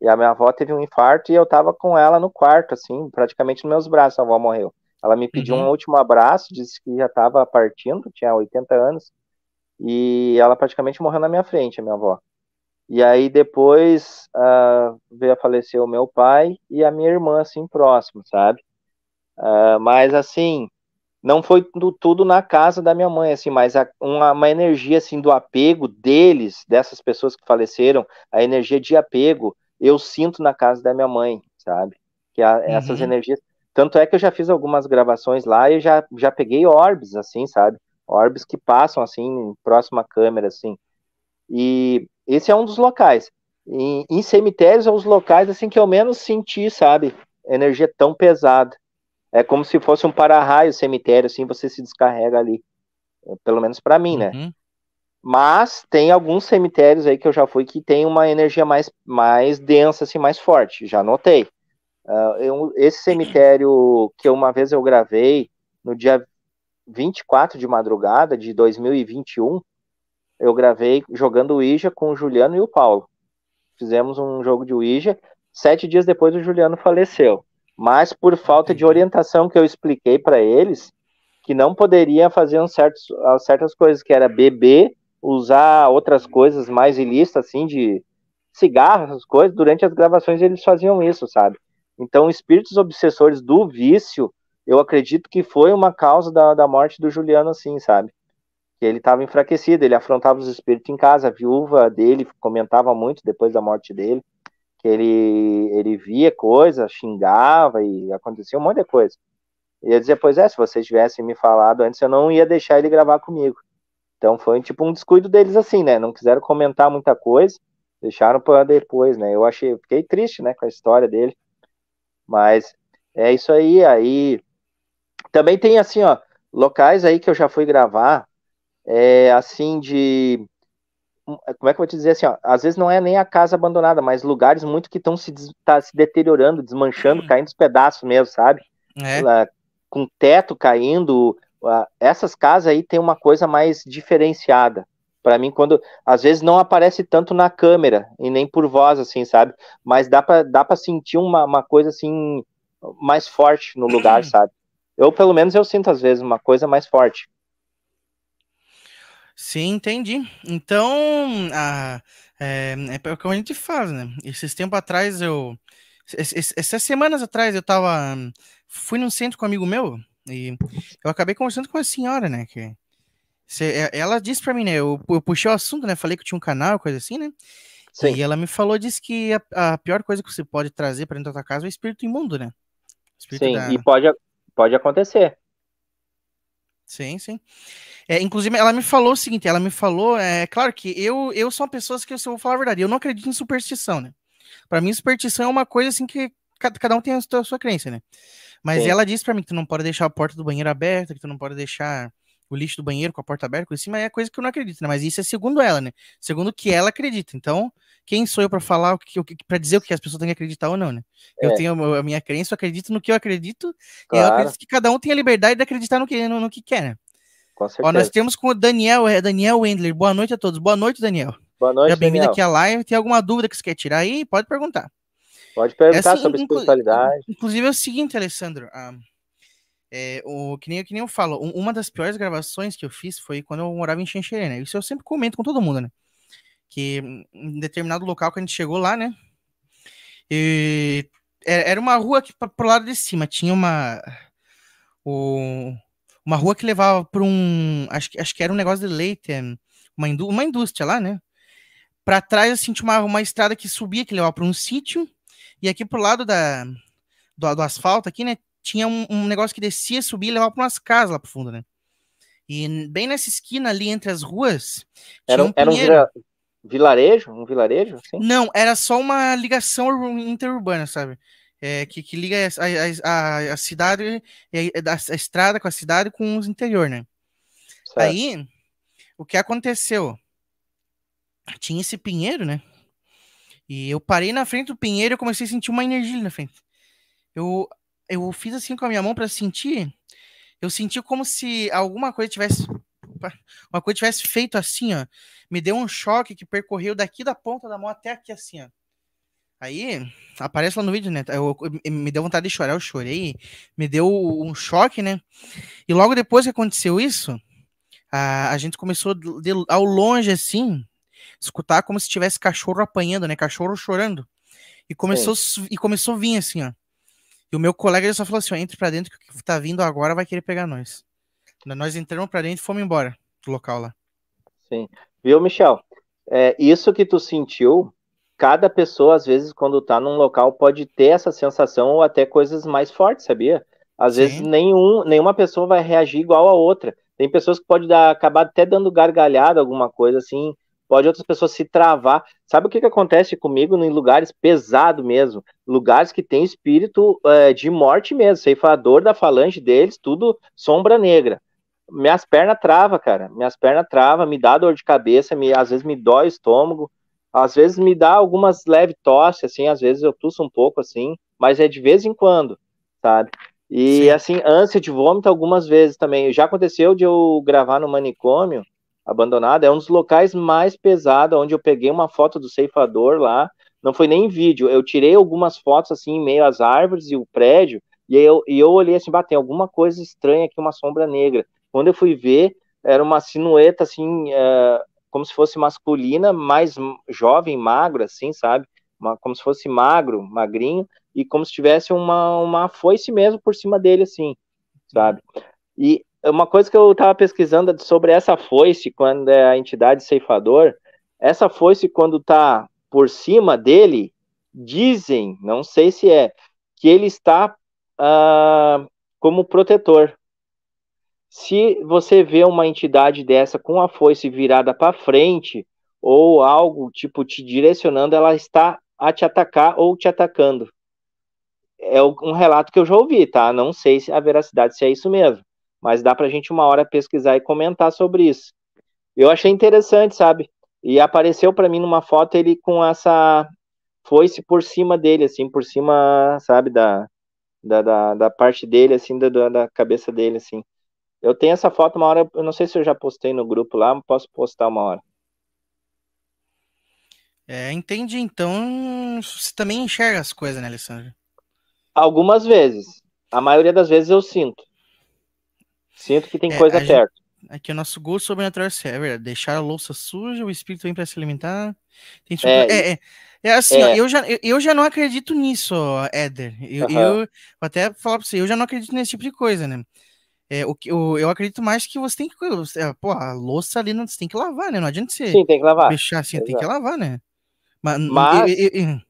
E a minha avó teve um infarto e eu tava com ela no quarto, assim, praticamente nos meus braços, a avó morreu. Ela me pediu uhum. um último abraço, disse que já tava partindo, tinha 80 anos, e ela praticamente morreu na minha frente, a minha avó. E aí depois uh, veio a falecer o meu pai e a minha irmã, assim, próximo, sabe? Uh, mas, assim, não foi tudo, tudo na casa da minha mãe, assim, mas a, uma, uma, energia, assim, do apego deles, dessas pessoas que faleceram, a energia de apego, eu sinto na casa da minha mãe, sabe? Que a, uhum. essas energias. Tanto é que eu já fiz algumas gravações lá e já, já peguei orbes, assim, sabe? Orbes que passam, assim, próxima câmera, assim. E esse é um dos locais. em cemitérios é um dos locais, assim, que eu menos senti, sabe? Energia tão pesada. É como se fosse um para-raio cemitério, assim, você se descarrega ali. É, pelo menos para mim, né? Uhum. Mas tem alguns cemitérios aí que eu já fui que tem uma energia mais, mais densa, assim, mais forte, já notei. Uh, eu, esse cemitério que uma vez eu gravei, no dia 24 de madrugada de 2021, eu gravei jogando Ouija com o Juliano e o Paulo. Fizemos um jogo de Ouija, sete dias depois o Juliano faleceu. Mas por falta de orientação que eu expliquei para eles, que não poderia fazer um certos, certas coisas, que era beber usar outras coisas mais ilícitas, assim, de cigarros essas coisas, durante as gravações eles faziam isso, sabe? Então, espíritos obsessores do vício, eu acredito que foi uma causa da, da morte do Juliano, assim, sabe? Que ele estava enfraquecido, ele afrontava os espíritos em casa, a viúva dele comentava muito depois da morte dele, que ele, ele via coisas, xingava e acontecia um monte de coisa. E eu dizia, pois é, se vocês tivessem me falado antes, eu não ia deixar ele gravar comigo. Então foi tipo um descuido deles assim, né? Não quiseram comentar muita coisa, deixaram para depois, né? Eu achei, fiquei triste, né, com a história dele. Mas é isso aí, aí também tem assim, ó, locais aí que eu já fui gravar, é, assim de como é que eu vou te dizer assim, ó, às vezes não é nem a casa abandonada, mas lugares muito que estão se, tá se deteriorando, desmanchando, uhum. caindo os pedaços mesmo, sabe? É. Com teto caindo, ah, essas casas aí tem uma coisa mais diferenciada. Para mim, quando às vezes não aparece tanto na câmera e nem por voz, assim, sabe? Mas dá para dá para sentir uma, uma coisa assim mais forte no lugar, sabe? Eu pelo menos eu sinto às vezes uma coisa mais forte. Sim, entendi. Então, a, é, é, é o que a gente faz, né? Esses tempos atrás eu. Essas semanas atrás eu tava. Hum, fui num centro com um amigo meu, e eu acabei conversando com a senhora, né? Que cê, é, ela disse para mim, né? Eu, eu, puxei o assunto, né? Falei que tinha um canal, coisa assim, né? Sim. E ela me falou, disse que a, a pior coisa que você pode trazer para dentro da tua casa é o espírito imundo, né? Espírito sim, da... e pode, pode acontecer. Sim, sim. É, inclusive, ela me falou o seguinte, ela me falou, é claro que eu, eu sou uma pessoa que, se eu vou falar a verdade, eu não acredito em superstição, né? Para mim, superstição é uma coisa assim que cada, cada um tem a sua, a sua crença, né? Mas Sim. ela disse para mim que tu não pode deixar a porta do banheiro aberta, que tu não pode deixar o lixo do banheiro com a porta aberta, em assim, mas é coisa que eu não acredito, né? Mas isso é segundo ela, né? Segundo o que ela acredita. Então, quem sou eu para falar o que, o que para dizer o que as pessoas têm que acreditar ou não, né? É. Eu tenho a minha crença, eu acredito no que eu acredito, claro. e eu acredito que cada um tem a liberdade de acreditar no que, no, no que quer, né? Com certeza. Ó, nós temos com o Daniel, é Daniel Wendler. Boa noite a todos. Boa noite, Daniel. Boa noite, Já bem-vindo aqui à live. Tem alguma dúvida que você quer tirar aí? Pode perguntar. Pode perguntar Essa, sobre espiritualidade. Inclusive é o seguinte, Alessandro. Ah, é, o, que, nem, que nem eu falo, uma das piores gravações que eu fiz foi quando eu morava em Xanxerê, né? Isso eu sempre comento com todo mundo, né? Que hum, em determinado local que a gente chegou lá, né? E, era uma rua que pro lado de cima tinha uma. O, uma rua que levava para um. Acho, acho que era um negócio de leite, é, uma, indú uma indústria lá, né? Para trás, assim, tinha uma, uma estrada que subia, que levava para um sítio. E aqui pro lado da, do, do asfalto aqui, né, tinha um, um, negócio que descia, subia e levava para umas casas lá pro fundo, né? E bem nessa esquina ali entre as ruas. Era um, era um vira, vilarejo? Um vilarejo? Assim? Não, era só uma ligação interurbana, sabe? É, que, que liga a, a, a, a cidade, a, a, estrada com a cidade com os interior, né? Certo. Aí, o que aconteceu? Tinha esse pinheiro, né? E eu parei na frente do pinheiro e comecei a sentir uma energia na frente. Eu, eu fiz assim com a minha mão para sentir. Eu senti como se alguma coisa tivesse. Uma coisa tivesse feito assim, ó. Me deu um choque que percorreu daqui da ponta da mão até aqui, assim, ó. Aí, aparece lá no vídeo, né? Eu, eu, me deu vontade de chorar, eu chorei. Me deu um choque, né? E logo depois que aconteceu isso, a, a gente começou de, ao longe, assim, escutar como se tivesse cachorro apanhando, né? Cachorro chorando. E começou, e começou a vir assim, ó. E o meu colega ele só falou assim: ó, entre pra dentro que o que tá vindo agora vai querer pegar nós. Nós entramos pra dentro e fomos embora do local lá. Sim. Viu, Michel? É, isso que tu sentiu, cada pessoa, às vezes, quando tá num local, pode ter essa sensação ou até coisas mais fortes, sabia? Às Sim. vezes, nenhum, nenhuma pessoa vai reagir igual a outra. Tem pessoas que podem dar, acabar até dando gargalhada, alguma coisa assim, pode outras pessoas se travar. Sabe o que, que acontece comigo em lugares pesado mesmo? Lugares que tem espírito é, de morte mesmo, ceifador da falange deles, tudo sombra negra. Minhas pernas trava, cara. Minhas pernas trava, me dá dor de cabeça, me, às vezes me dói o estômago, às vezes me dá algumas leves tosse, assim, às vezes eu tuço um pouco, assim, mas é de vez em quando, sabe? E Sim. assim, ânsia de vômito algumas vezes também. Já aconteceu de eu gravar no manicômio abandonada, é um dos locais mais pesados, onde eu peguei uma foto do ceifador lá, não foi nem vídeo, eu tirei algumas fotos assim, em meio às árvores e o prédio, e eu, e eu olhei assim, bateu tem alguma coisa estranha aqui, uma sombra negra. Quando eu fui ver, era uma sinueta assim, é, como se fosse masculina, mais jovem, magra, assim, sabe? Uma, como se fosse magro, magrinho, e como se tivesse uma, uma foice mesmo por cima dele, assim, sabe? E uma coisa que eu estava pesquisando sobre essa foice, quando é a entidade ceifador, essa foice, quando está por cima dele, dizem, não sei se é, que ele está uh, como protetor. Se você vê uma entidade dessa com a foice virada para frente, ou algo tipo te direcionando, ela está a te atacar ou te atacando. É um relato que eu já ouvi, tá? Não sei se a veracidade se é isso mesmo mas dá para a gente uma hora pesquisar e comentar sobre isso. Eu achei interessante, sabe? E apareceu para mim numa foto ele com essa foice por cima dele, assim, por cima, sabe, da, da, da, da parte dele, assim, da, da cabeça dele, assim. Eu tenho essa foto uma hora, eu não sei se eu já postei no grupo lá, posso postar uma hora. É, entendi. Então, você também enxerga as coisas, né, Alessandro? Algumas vezes. A maioria das vezes eu sinto. Sinto que tem é, coisa perto. Gente, aqui é o nosso gosto sobrenatural assim, é deixar a louça suja, o espírito vem para se alimentar. Tem super... é, é, é, é, assim, ó, é. eu, já, eu, eu, já não acredito nisso, ó, Éder. Eu, uhum. eu até falar para você, eu já não acredito nesse tipo de coisa, né? É, o que, o, eu acredito mais que você tem que. Você, ah, a louça ali não, né, você tem que lavar, né? Não adianta você. Sim, tem que lavar. Fechar assim, Exato. tem que lavar, né? Mas, mas, eu, eu, hum.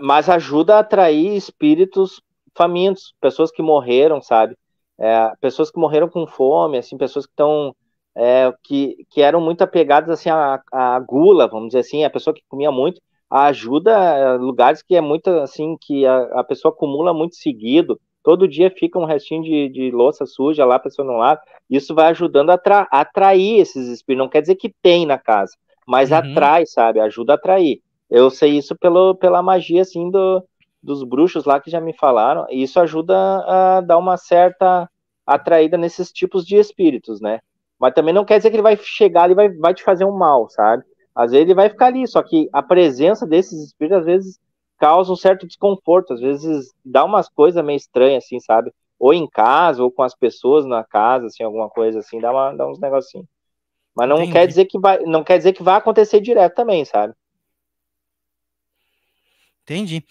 mas ajuda a atrair espíritos famintos, pessoas que morreram, sabe? é, pessoas que morreram com fome, assim, pessoas que estão é, que, que eram muito apegadas assim à, à gula, vamos dizer assim, a pessoa que comia muito, ajuda é, lugares que é muito assim que a, a, pessoa acumula muito seguido. Todo dia fica um restinho de, de louça suja lá, a pessoa não lava. Isso vai ajudando a tra, atrair esses espíritos. Não quer dizer que tem na casa, mas uhum. atrai, sabe? Ajuda a atrair. Eu sei isso pelo, pela magia, assim, do, dos bruxos lá que já me falaram, e isso ajuda a dar uma certa atraída nesses tipos de espíritos, né? Mas também não quer dizer que ele vai chegar ali e vai, vai te fazer um mal, sabe? Às vezes ele vai ficar ali, só que a presença desses espíritos às vezes causa um certo desconforto, às vezes dá umas coisas meio estranhas, assim, sabe? Ou em casa, ou com as pessoas na casa, assim, alguma coisa assim, dá, uma, dá uns negocinhos. Mas não quer dizer que vai, não quer dizer que vai acontecer direto também, sabe? Entendi.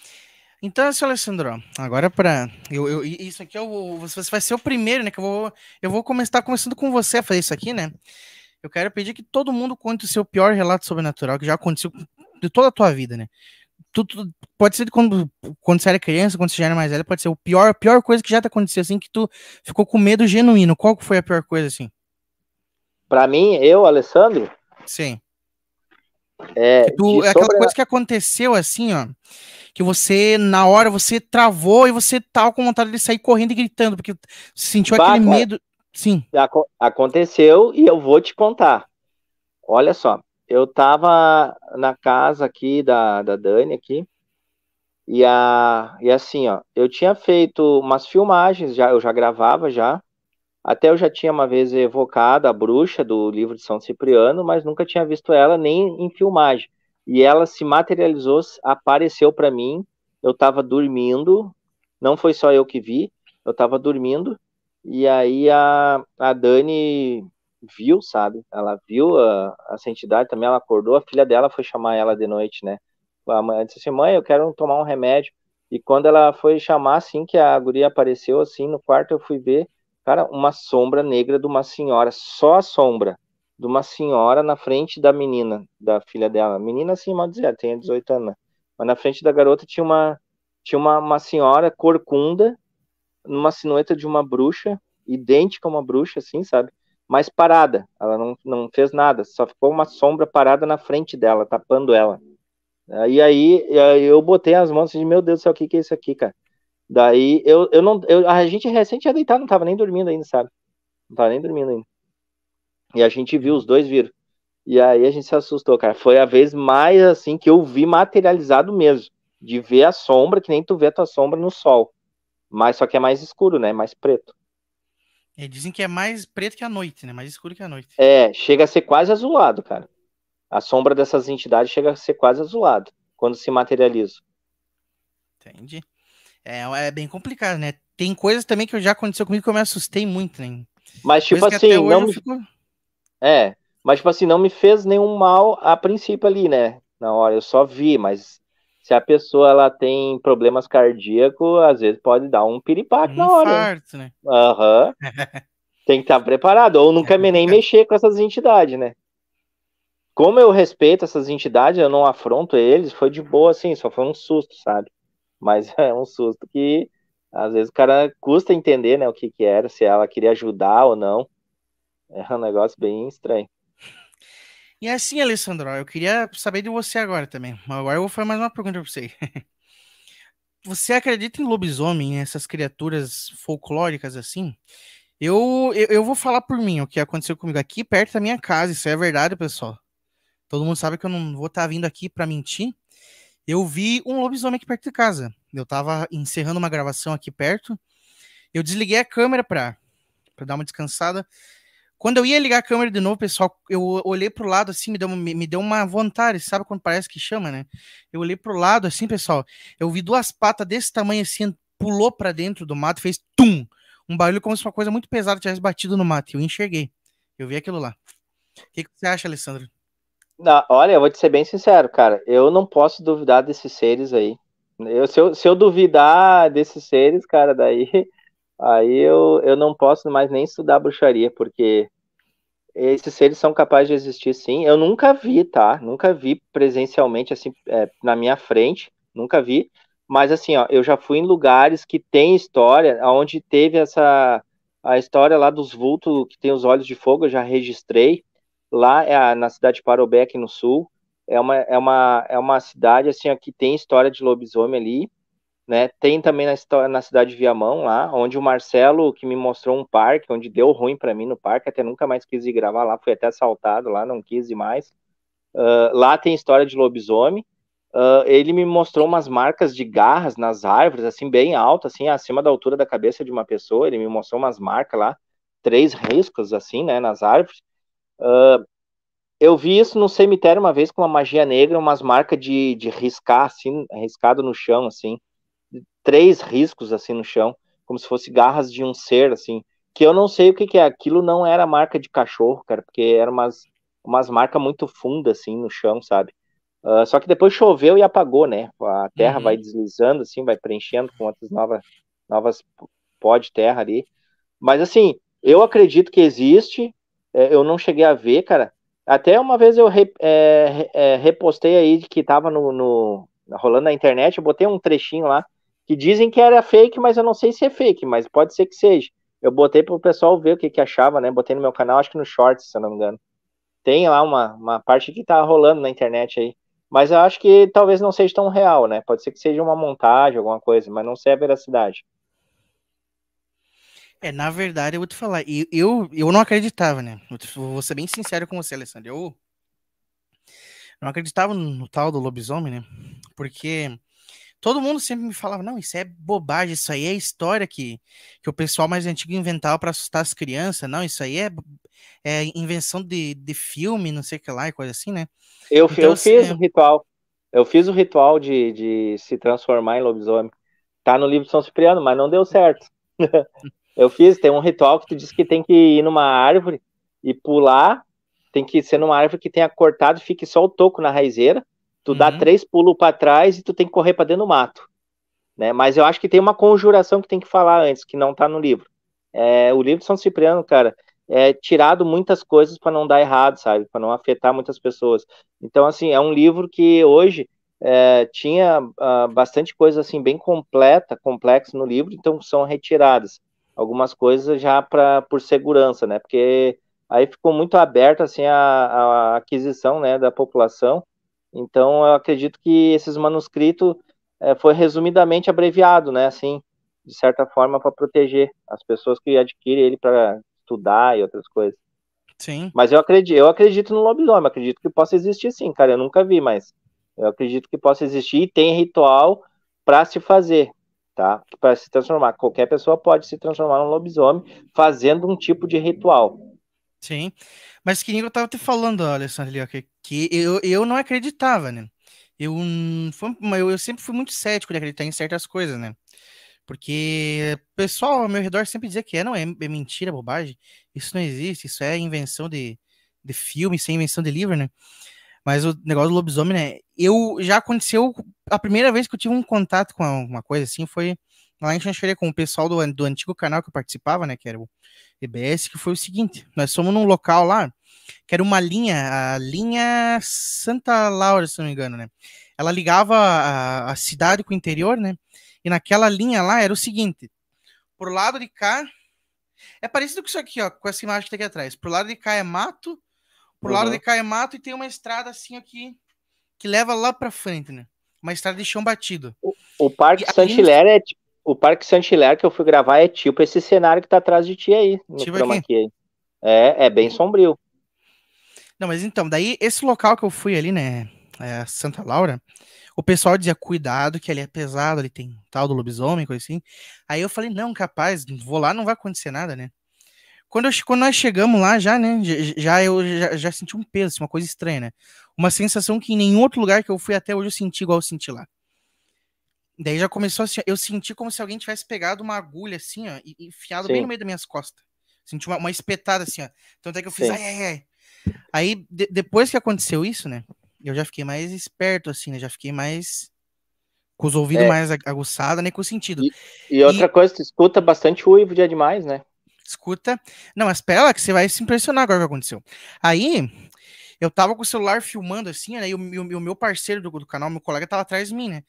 Então, seu Alessandro, agora para eu, eu, isso aqui eu é vou, você vai ser o primeiro, né? Que eu vou eu vou começar tá começando com você a fazer isso aqui, né? Eu quero pedir que todo mundo conte o seu pior relato sobrenatural que já aconteceu de toda a tua vida, né? tudo, pode ser quando, quando você era criança, quando você já era mais velho, pode ser o pior, a pior coisa que já te aconteceu, assim, que tu ficou com medo genuíno. Qual foi a pior coisa, assim? Para mim, eu, Alessandro? Sim. É, tu, é aquela sobre... coisa que aconteceu assim, ó. Que você, na hora, você travou e você tava tá com vontade de sair correndo e gritando, porque sentiu aquele medo. Sim. aconteceu e eu vou te contar. Olha só, eu tava na casa aqui da, da Dani aqui. E, a, e assim, ó, eu tinha feito umas filmagens, já eu já gravava já, até eu já tinha uma vez evocado a bruxa do livro de São Cipriano, mas nunca tinha visto ela nem em filmagem. E ela se materializou, apareceu para mim. Eu estava dormindo, não foi só eu que vi, eu estava dormindo. E aí a, a Dani viu, sabe? Ela viu a, essa entidade também, ela acordou, a filha dela foi chamar ela de noite, né? A mãe disse assim, mãe, eu quero tomar um remédio. E quando ela foi chamar, assim, que a guria apareceu, assim, no quarto, eu fui ver, Cara, uma sombra negra de uma senhora, só a sombra de uma senhora na frente da menina, da filha dela. Menina, assim, mal dizer, tem 18 anos, né? Mas na frente da garota tinha uma, tinha uma, uma senhora corcunda, numa sinueta de uma bruxa, idêntica a uma bruxa, assim, sabe? Mas parada, ela não, não fez nada, só ficou uma sombra parada na frente dela, tapando ela. E aí eu botei as mãos assim, meu Deus do céu, o que, que é isso aqui, cara? Daí eu, eu não. Eu, a gente recente ia deitar, não tava nem dormindo ainda, sabe? Não tava nem dormindo ainda. E a gente viu os dois vir. E aí a gente se assustou, cara. Foi a vez mais assim que eu vi materializado mesmo. De ver a sombra, que nem tu vê a tua sombra no sol. Mas só que é mais escuro, né? Mais preto. E é, dizem que é mais preto que a noite, né? Mais escuro que a noite. É, chega a ser quase azulado, cara. A sombra dessas entidades chega a ser quase azulado quando se materializa. Entendi. É, é bem complicado, né? Tem coisas também que já aconteceu comigo que eu me assustei muito, né? Mas, tipo coisas assim, não. Me... Fico... É, mas, tipo assim, não me fez nenhum mal a princípio ali, né? Na hora, eu só vi, mas se a pessoa ela tem problemas cardíacos, às vezes pode dar um piripaque um na hora. Infarto, né? Aham. Uhum. tem que estar preparado, ou nunca me nem mexer com essas entidades, né? Como eu respeito essas entidades, eu não afronto eles, foi de boa, assim, só foi um susto, sabe? mas é um susto que às vezes o cara custa entender, né, o que que era, se ela queria ajudar ou não. É um negócio bem estranho. E é assim, Alessandro, eu queria saber de você agora também. Agora eu vou fazer mais uma pergunta para você. Você acredita em lobisomem, essas criaturas folclóricas assim? Eu, eu, eu, vou falar por mim o que aconteceu comigo aqui perto da minha casa, isso é verdade, pessoal. Todo mundo sabe que eu não vou estar tá vindo aqui para mentir, eu vi um lobisomem aqui perto de casa. Eu tava encerrando uma gravação aqui perto. Eu desliguei a câmera pra, pra dar uma descansada. Quando eu ia ligar a câmera de novo, pessoal, eu olhei pro lado assim, me deu, me, me deu uma vontade, sabe quando parece que chama, né? Eu olhei pro lado assim, pessoal, eu vi duas patas desse tamanho assim, pulou para dentro do mato, fez tum! Um barulho como se uma coisa muito pesada tivesse batido no mato. Eu enxerguei. Eu vi aquilo lá. O que, que você acha, Alessandro? Não, olha, eu vou te ser bem sincero, cara. Eu não posso duvidar desses seres aí. Eu, se, eu, se eu duvidar desses seres, cara, daí aí eu, eu não posso mais nem estudar bruxaria, porque esses seres são capazes de existir sim. Eu nunca vi, tá? Nunca vi presencialmente, assim, é, na minha frente, nunca vi. Mas, assim, ó, eu já fui em lugares que tem história, onde teve essa. A história lá dos vultos que tem os olhos de fogo, eu já registrei lá é na cidade de Parobé, aqui no sul. É uma, é uma, é uma cidade assim, ó, que tem história de lobisomem ali. Né? Tem também na, na cidade de Viamão, lá, onde o Marcelo, que me mostrou um parque, onde deu ruim para mim no parque, até nunca mais quis ir gravar lá, fui até assaltado lá, não quis ir mais. Uh, lá tem história de lobisomem. Uh, ele me mostrou umas marcas de garras nas árvores, assim, bem alto, assim, acima da altura da cabeça de uma pessoa. Ele me mostrou umas marcas lá, três riscos, assim, né, nas árvores. Uh, eu vi isso no cemitério uma vez com uma magia negra, umas marcas de, de riscar, assim, riscado no chão, assim. Três riscos, assim, no chão, como se fosse garras de um ser, assim. Que eu não sei o que, que é. Aquilo não era marca de cachorro, cara, porque eram umas, umas marcas muito fundas, assim, no chão, sabe? Uh, só que depois choveu e apagou, né? A terra uhum. vai deslizando, assim, vai preenchendo com outras novas, novas pó de terra ali. Mas, assim, eu acredito que existe, é, eu não cheguei a ver, cara. Até uma vez eu re, é, é repostei aí que tava no, no, rolando na internet, eu botei um trechinho lá, que dizem que era fake, mas eu não sei se é fake, mas pode ser que seja. Eu botei pro pessoal ver o que, que achava, né? Botei no meu canal, acho que no shorts, se eu não me engano. Tem lá uma, uma parte que tá rolando na internet aí. Mas eu acho que talvez não seja tão real, né? Pode ser que seja uma montagem, alguma coisa, mas não sei a veracidade. É, na verdade, eu vou te falar, eu, eu não acreditava, né? Eu vou ser bem sincero com você, Alessandro. Eu não acreditava no tal do lobisomem, né? Porque todo mundo sempre me falava, não, isso é bobagem, isso aí é história que, que o pessoal mais antigo inventava para assustar as crianças, não, isso aí é, é invenção de, de filme, não sei o que lá, e coisa assim, né? Eu, então, eu assim, fiz é o é... um ritual, eu fiz o um ritual de, de se transformar em lobisomem. Tá no livro de São Cipriano, mas não deu certo. Eu fiz, tem um ritual que tu disse que tem que ir numa árvore e pular, tem que ser numa árvore que tenha cortado, fique só o toco na raizeira, tu uhum. dá três pulos para trás e tu tem que correr para dentro do mato. Né? Mas eu acho que tem uma conjuração que tem que falar antes, que não tá no livro. É, o livro de São Cipriano, cara, é tirado muitas coisas para não dar errado, sabe? Para não afetar muitas pessoas. Então, assim, é um livro que hoje é, tinha uh, bastante coisa assim bem completa, complexa no livro, então são retiradas algumas coisas já pra, por segurança, né? Porque aí ficou muito aberto assim a, a aquisição né, da população. Então eu acredito que esses manuscritos é, foi resumidamente abreviado, né? Assim, de certa forma para proteger as pessoas que adquirem ele para estudar e outras coisas. Sim. Mas eu acredito, eu acredito no lobisomem, acredito que possa existir sim, cara. Eu nunca vi, mas eu acredito que possa existir e tem ritual para se fazer tá? Para se transformar, qualquer pessoa pode se transformar num lobisomem fazendo um tipo de ritual. Sim, mas que eu tava te falando, Alessandro, que, que eu, eu não acreditava, né? Eu, foi, eu, eu sempre fui muito cético de acreditar em certas coisas, né? Porque o pessoal ao meu redor sempre dizia que é, não, é, é mentira, bobagem, isso não existe, isso é invenção de, de filme, sem é invenção de livro, né? Mas o negócio do lobisomem, né? Eu já aconteceu. A primeira vez que eu tive um contato com alguma coisa assim foi lá em Xanxerê com o pessoal do, do antigo canal que eu participava, né? Que era o EBS, que foi o seguinte: nós fomos num local lá, que era uma linha, a linha Santa Laura, se não me engano, né? Ela ligava a, a cidade com o interior, né? E naquela linha lá era o seguinte: por lado de cá. É parecido com isso aqui, ó, com essa imagem que tá aqui atrás. Por lado de cá é mato, Pro lado de uhum. Caemato é e tem uma estrada assim aqui que leva lá pra frente, né? Uma estrada de chão batido. O, o Parque Saint-Hilaire gente... é tipo, o Parque que eu fui gravar é tipo esse cenário que tá atrás de ti aí, no tipo chroma É, é bem sombrio. Não, mas então, daí esse local que eu fui ali, né, é Santa Laura, o pessoal dizia, cuidado, que ali é pesado, ali tem tal do lobisomem, coisa assim. Aí eu falei, não, capaz, vou lá, não vai acontecer nada, né? Quando, eu, quando nós chegamos lá, já, né? Já eu já, já senti um peso, assim, uma coisa estranha, né? Uma sensação que em nenhum outro lugar que eu fui até hoje eu senti igual eu senti lá. Daí já começou assim, eu senti como se alguém tivesse pegado uma agulha assim, ó, e enfiado Sim. bem no meio das minhas costas. Senti uma, uma espetada assim, ó. Então até que eu fiz, ai, ai, ai. Aí, de, depois que aconteceu isso, né? Eu já fiquei mais esperto, assim, né? Já fiquei mais. Com os ouvidos é. mais aguçados, né? Com o sentido. E, e outra e... coisa, tu escuta bastante uivo de animais, né? escuta. Não, espera lá que você vai se impressionar agora o que aconteceu. Aí, eu tava com o celular filmando assim, né? E o, o, o meu parceiro do, do, canal, meu colega, tava atrás de mim, né?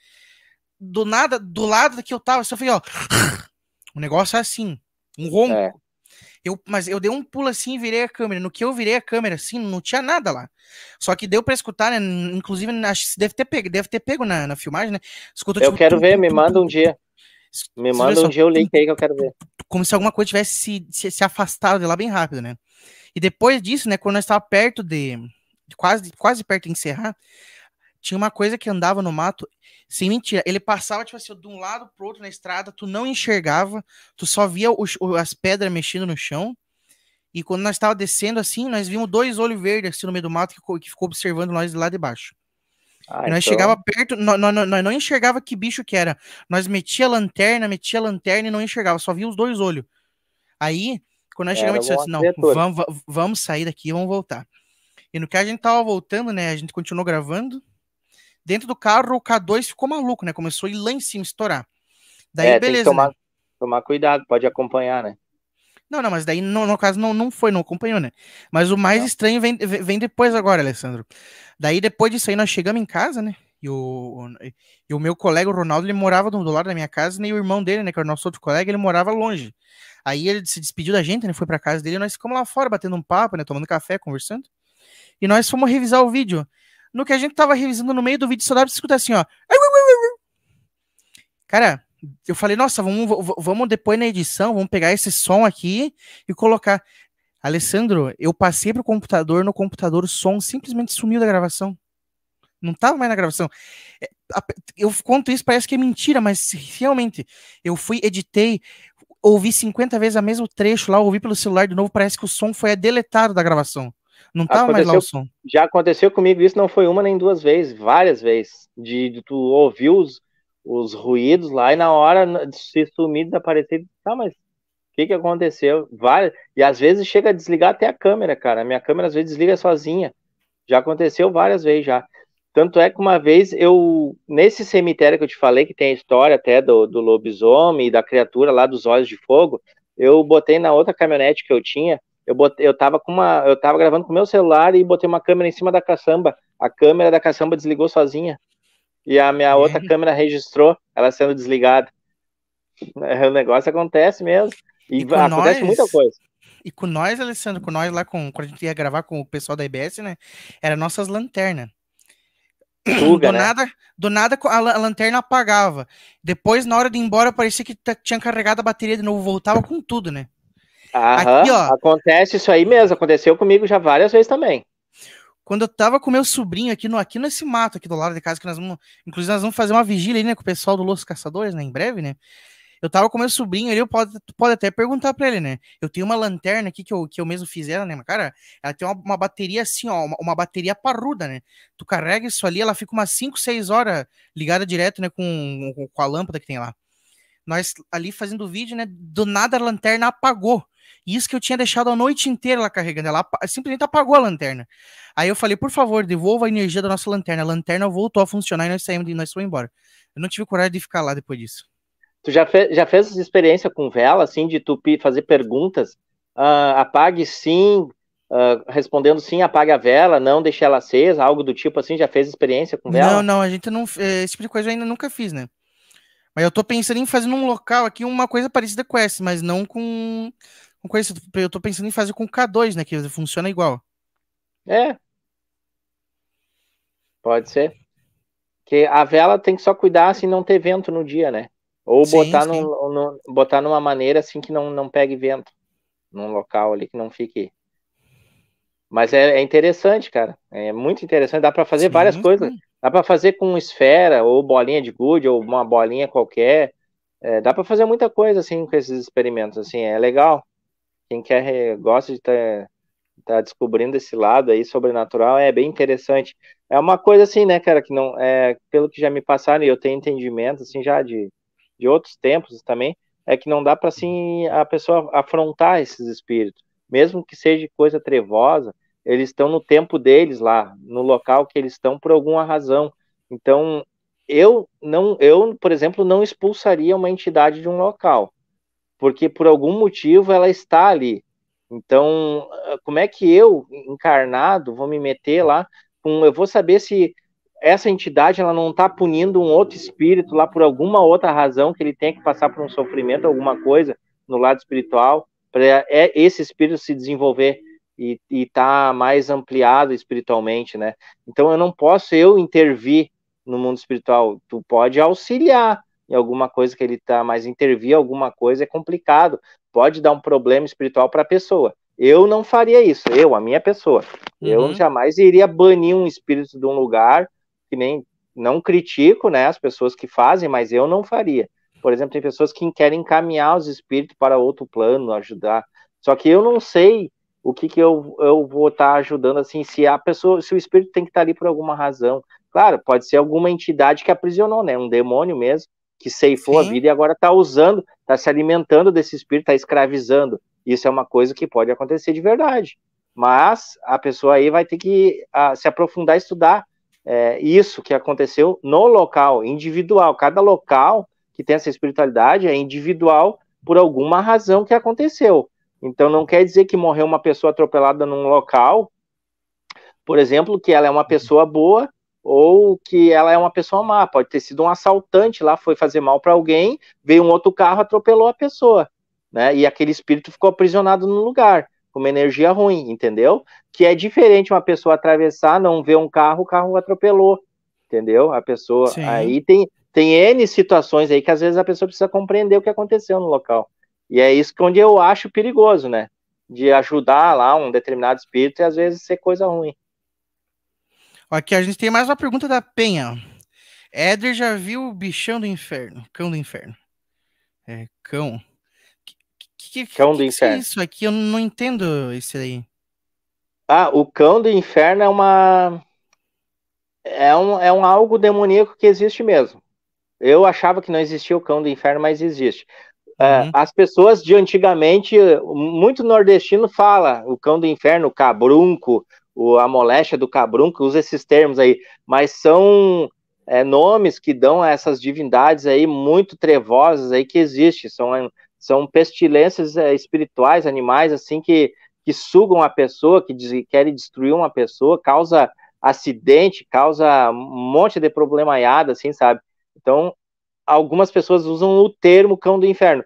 Do nada, do lado que eu tava, assim, eu só falei, ó. o negócio é assim, um ronco. É. Eu, mas eu dei um pulo assim e virei a câmera. No que eu virei a câmera, assim, não tinha nada lá. Só que deu pra escutar, né? Inclusive, acho que deve ter pego, deve ter pego na, na filmagem, né? Escuta, eu tipo, quero tum, ver, tum, me tum, manda um dia. Me manda só, um dia link aí que eu quero ver. Como se alguma coisa tivesse se, se, se afastado de lá bem rápido, né? E depois disso, né, quando nós estava perto de, de, quase, quase perto de encerrar, tinha uma coisa que andava no mato, sem mentira, ele passava tipo assim, de um lado pro outro na estrada, tu não enxergava, tu só via os, as pedras mexendo no chão. E quando nós estava descendo assim, nós vimos dois olhos verdes assim no meio do mato que, que ficou observando nós de lá de baixo. Ah, e nós então... chegava perto, nós, nós, nós, não enxergava que bicho que era. Nós metia a lanterna, metia a lanterna e não enxergava, só via os dois olhos. Aí, quando nós chegamos, a gente disse, assim, não, vamos, vamos sair daqui, vamos voltar. E no que a gente tava voltando, né, a gente continuou gravando. Dentro do carro, o K2 ficou maluco, né? Começou a ir lá em cima, estourar. Daí, é, beleza. Tem que né? tomar, né? tomar cuidado, pode acompanhar, né? Não, não, mas daí no, no caso não, não foi, não acompanhou, né? Mas o mais não. Tá. estranho vem, vem depois agora, Alessandro. Daí depois disso aí nós chegamos em casa, né? E o, e o meu colega, o Ronaldo, ele morava do lado da minha casa, nem né? o irmão dele, né, que era é o nosso outro colega, ele morava longe. Aí ele se despediu da gente, né, foi pra casa dele, e nós ficamos lá fora, batendo um papo, né, tomando café, conversando. E nós fomos revisar o vídeo. No que a gente tava revisando no meio do vídeo, só dá pra escutar assim, ó. Cara, eu falei, nossa, vamos, vamos depois na edição, vamos pegar esse som aqui e colocar. Alessandro, eu passei pro computador, no computador o som simplesmente sumiu da gravação. Não estava mais na gravação. É, eu conto isso, parece que é mentira, mas realmente, eu fui, editei, ouvi 50 vezes a mesmo trecho lá, ouvi pelo celular de novo, parece que o som foi deletado da gravação. Não estava mais lá o som. Já aconteceu comigo isso, não foi uma nem duas vezes, várias vezes. De, de tu ouviu os os ruídos lá, e na hora de se sumir, desaparecer, tá, mas o que, que aconteceu? Várias, e às vezes chega a desligar até a câmera, cara. A minha câmera às vezes desliga sozinha. Já aconteceu várias vezes já. Tanto é que uma vez eu, nesse cemitério que eu te falei, que tem a história até do, do lobisomem e da criatura lá dos olhos de fogo, eu botei na outra caminhonete que eu tinha, eu, botei, eu, tava com uma, eu tava gravando com meu celular e botei uma câmera em cima da caçamba. A câmera da caçamba desligou sozinha e a minha é. outra câmera registrou ela sendo desligada. É, o negócio acontece mesmo. E, e acontece nós... muita coisa. E com nós, Alessandro, com nós lá, com, quando a gente ia gravar com o pessoal da IBS, né? Era nossas lanternas. Fuga, do, né? nada, do nada a, a, lanterna apagava. Depois, na hora de ir embora, parecia que tinha carregado a bateria de novo, voltava com tudo, né? Aham, Aqui, ó, acontece isso aí mesmo, aconteceu comigo já várias vezes também quando eu tava com meu sobrinho aqui, no, aqui nesse mato aqui do lado de casa, que nós vamos, inclusive nós vamos fazer uma vigília aí, né, com o pessoal do Los Caçadores, né, em breve, né, eu tava com meu sobrinho ali, eu pode, pode até perguntar pra ele, né, eu tenho uma lanterna aqui que eu, que eu mesmo fiz ela, né, mas, cara, ela tem uma, uma bateria assim, ó, uma, uma, bateria parruda, né, tu carrega isso ali, ela fica umas 5, 6 horas ligada direto, né, com, com a lâmpada que tem lá. Nós ali fazendo o vídeo, né, do nada a lanterna apagou, e isso que eu tinha deixado a noite inteira lá carregando. Ela simplesmente apagou a lanterna. Aí eu falei, por favor, devolva a energia da nossa lanterna. A lanterna voltou a funcionar e nós saímos e nós fomos embora. Eu não tive coragem de ficar lá depois disso. Tu já, fe já fez essa experiência com vela, assim, de tu fazer perguntas? Uh, apague sim, Uh, respondendo sim, apague a vela, não deixe ela acesa, algo do tipo assim, já fez experiência com vela? Não, não, a gente não, eh, esse tipo de coisa eu ainda nunca fiz, né? Mas eu tô pensando em fazer num local aqui uma coisa parecida com essa, mas não com com coisa, eu tô pensando em fazer com K2, né? Que funciona igual. É. Pode ser. Que a vela tem que só cuidar assim, não ter vento no dia, né? Ou sim, botar, sim. No, no, botar numa maneira assim que não, não pegue vento. Num local ali que não fique. Mas é, é interessante, cara. É muito interessante. Dá para fazer sim, várias coisas. Dá para fazer com esfera, ou bolinha de gude, ou uma bolinha qualquer. É, dá para fazer muita coisa assim com esses experimentos. Assim, é legal quem quer gosta de estar tá, tá descobrindo esse lado aí sobrenatural é bem interessante. É uma coisa assim, né, cara, que não é pelo que já me passaram e eu tenho entendimento assim já de, de outros tempos também, é que não dá para assim a pessoa afrontar esses espíritos, mesmo que seja coisa trevosa, eles estão no tempo deles lá, no local que eles estão por alguma razão. Então, eu não, eu, por exemplo, não expulsaria uma entidade de um local porque por algum motivo ela está ali. Então, ah, como é que eu, encarnado, vou me meter lá? Com, eu vou saber se essa entidade ela não está punindo um outro espírito lá por alguma outra razão que ele tem que passar por um sofrimento, alguma coisa no lado espiritual, para é esse espírito se desenvolver e estar tá mais ampliado espiritualmente, né? Então eu não posso eu intervir no mundo espiritual, tu pode auxiliar, em alguma coisa que ele está, mas intervir alguma coisa é complicado, pode dar um problema espiritual para a pessoa. Eu não faria isso, eu, a minha pessoa. Uhum. Eu jamais iria banir um espírito de um lugar, que nem não critico, né, as pessoas que fazem, mas eu não faria. Por exemplo, tem pessoas que querem encaminhar os espíritos para outro plano, ajudar. Só que eu não sei o que, que eu, eu vou estar tá ajudando, assim, se a pessoa, se o espírito tem que estar tá ali por alguma razão. Claro, pode ser alguma entidade que aprisionou, né? Um demônio mesmo, que ceifou Sim. a vida e agora está usando, está se alimentando desse espírito, está escravizando. Isso é uma coisa que pode acontecer de verdade. Mas a pessoa aí vai ter que a, ah, se aprofundar e estudar é, isso que aconteceu no local, individual. Cada local que tem essa espiritualidade é individual por alguma razão que aconteceu. Então não quer dizer que morreu uma pessoa atropelada num local, por exemplo, que ela é uma uhum. pessoa boa ou que ela é uma pessoa má, pode ter sido um assaltante lá, foi fazer mal para alguém, veio um outro carro, atropelou a pessoa, né? E aquele espírito ficou aprisionado no lugar, com uma energia ruim, entendeu? Que é diferente uma pessoa atravessar, não ver um carro, o carro atropelou, entendeu? A pessoa Sim. aí tem tem N situações aí que às vezes a pessoa precisa compreender o que aconteceu no local. E é isso que onde eu acho perigoso, né? De ajudar lá um determinado espírito e às vezes ser coisa ruim. Aqui a gente tem mais uma pergunta da Penha. Éder já viu o bichão do inferno, cão do inferno. É, cão. Que, que, cão que, do é inferno. É isso aqui eu não entendo isso aí. Ah, o cão do inferno é uma é um, é um algo demoníaco que existe mesmo. Eu achava que não existia o cão do inferno, mas existe. É, uhum. as pessoas de antigamente, muito nordestino fala o cão do inferno, o cabrunco, o, a moléstia do cabrunco, usa esses termos aí, mas são é, nomes que dão a essas divindades aí muito trevosas aí que existem, são, são pestilências é, espirituais, animais assim que, que sugam a pessoa, que querem destruir uma pessoa, causa acidente, causa um monte de problemaiada, assim, sabe? Então, algumas pessoas usam o termo cão do inferno,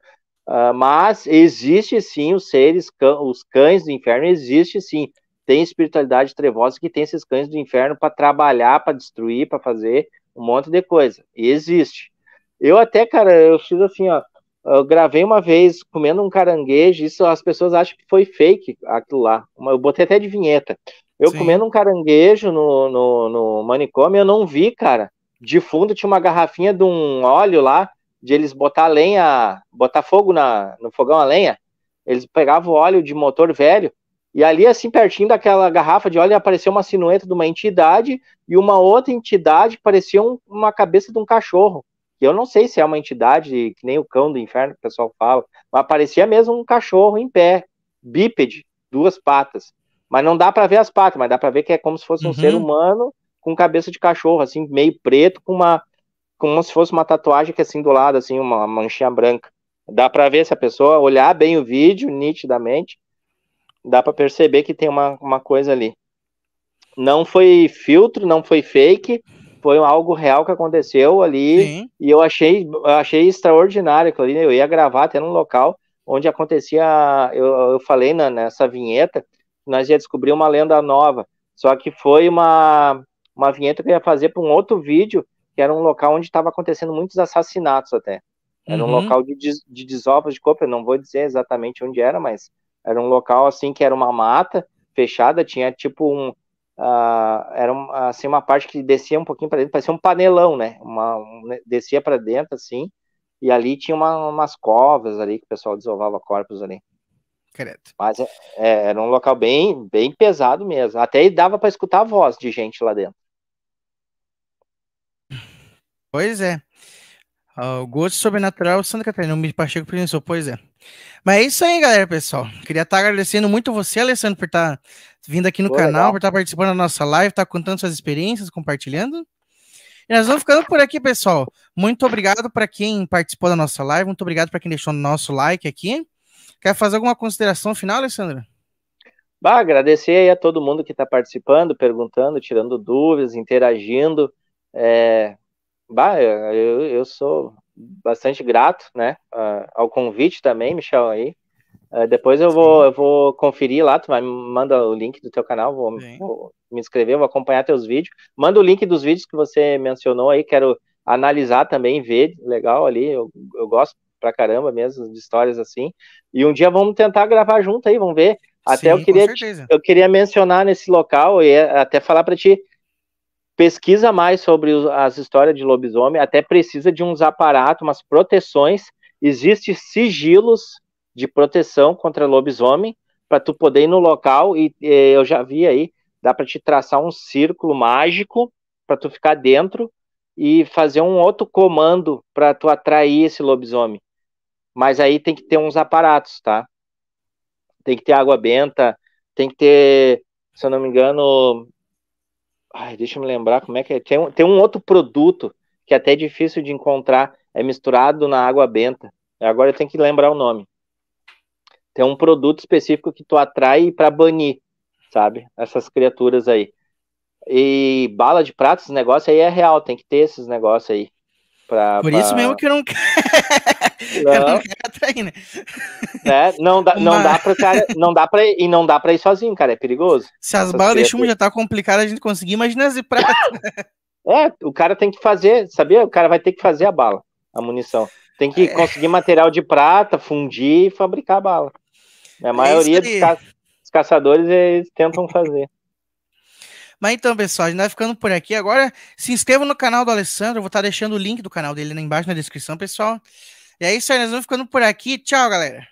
uh, mas existe sim os seres, cã, os cães do inferno, existe sim, tem espiritualidade trevosa que tem esses cães do inferno para trabalhar, para destruir, para fazer um monte de coisa. E existe. Eu até, cara, eu fiz assim, ó. Eu gravei uma vez comendo um caranguejo, isso as pessoas acham que foi fake aquilo lá. Eu botei até de vinheta. Eu Sim. comendo um caranguejo no, no, no manicômio, eu não vi, cara. De fundo tinha uma garrafinha de um óleo lá, de eles botar lenha, botar fogo na, no fogão a lenha. Eles pegavam óleo de motor velho e ali, assim, pertinho daquela garrafa de óleo, apareceu uma sinueta de uma entidade e uma outra entidade que parecia um, uma cabeça de um cachorro. Eu não sei se é uma entidade, que nem o cão do inferno que o pessoal fala, mas parecia mesmo um cachorro em pé, bípede, duas patas. Mas não dá para ver as patas, mas dá para ver que é como se fosse um uhum. ser humano com cabeça de cachorro, assim, meio preto, com uma. como se fosse uma tatuagem que é assim do lado, assim, uma manchinha branca. Dá para ver se a pessoa olhar bem o vídeo nitidamente, dá para perceber que tem uma, uma coisa ali. Não foi filtro, não foi fake, foi algo real que aconteceu ali. Sim. E eu achei, eu achei extraordinário que ali. Né? Eu ia gravar até num local onde acontecia. Eu, eu falei na, nessa vinheta, nós ia descobrir uma lenda nova. Só que foi uma, uma vinheta que eu ia fazer para um outro vídeo, que era um local onde estava acontecendo muitos assassinatos até. Era uhum. um local de, de desovas de corpo, eu não vou dizer exatamente onde era, mas era um local assim que era uma mata fechada, tinha tipo um. Uh, era um, assim uma parte que descia um pouquinho para dentro, parecia um panelão, né? Uma, um, né, descia para dentro assim, e ali tinha uma, umas covas ali que o pessoal desovava corpos ali. Credo. Mas é, é era um local bem, bem pesado mesmo. Até dava para escutar a voz de gente lá dentro. Pois é. Ah, o gosto sobrenatural Santa Catarina, o Mídio Pacheco pensou, pois é. Mas é isso aí, galera, pessoal. Queria estar tá agradecendo muito você, Alessandro, por estar tá vindo aqui no Foi canal, legal. por estar tá participando da nossa live, estar contando suas experiências, compartilhando. E nós vamos ficando por aqui, pessoal. Muito obrigado para quem participou da nossa live, muito obrigado para quem deixou o nosso like aqui. Quer fazer alguma consideração final, Alessandro? Bah, agradecer aí a todo mundo que está participando, perguntando, tirando dúvidas, interagindo. É, Bah, é, eu, eu sou bastante grato, né, ao convite também, Michel, aí. É, depois eu vou, eu vou conferir lá, tu vai, manda o link do teu canal, vou, vou, me inscrever, vou acompanhar teus vídeos. Manda o link dos vídeos que você mencionou aí, quero analisar também, ver, legal ali, eu, eu gosto pra caramba mesmo de histórias assim. E um dia vamos tentar gravar junto aí, vamos ver. Até Sim, eu queria eu queria mencionar nesse local e é, até falar para ti pesquisa mais sobre as histórias de lobisomem, até precisa de uns aparatos, umas proteções, Existem sigilos de proteção contra lobisomem, para tu poder ir no local, e, e eh, eu já vi aí, dá para te traçar um círculo mágico, para tu ficar dentro, e fazer um outro comando para tu atrair esse lobisomem. Mas aí tem que ter uns aparatos, tá? Tem que ter água benta, tem que ter, se eu não me engano, Ai, deixa eu me lembrar como é que é. Tem um, tem um outro produto que é até difícil de encontrar, é misturado na água benta. Agora eu tenho que lembrar o nome. Tem um produto específico que tu atrai para banir, sabe? Essas criaturas aí. E bala de prata, esse negócio aí é real, tem que ter esses negócios aí. Pra, Por isso pra... mesmo que eu não, não. eu não quero atrair, né? né? Não, dá, Mas... não dá pra cara, não dá pra, e não dá pra ir sozinho, cara, é perigoso. Se as balas de chumbo já tá complicado a gente conseguir, imagina as de prata. É, o cara tem que fazer, sabia? O cara vai ter que fazer a bala, a munição. Tem que é. conseguir material de prata, fundir e fabricar a bala. A é maioria é dos, ca... dos, caçadores eles tentam fazer. Mas então, pessoal, a gente vai ficando por aqui agora. Se inscreva no canal do Alessandro, eu vou estar tá deixando o link do canal dele lá embaixo na descrição, pessoal. E é isso aí, nós vamos ficando por aqui. Tchau, galera.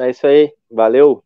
É isso aí. Valeu.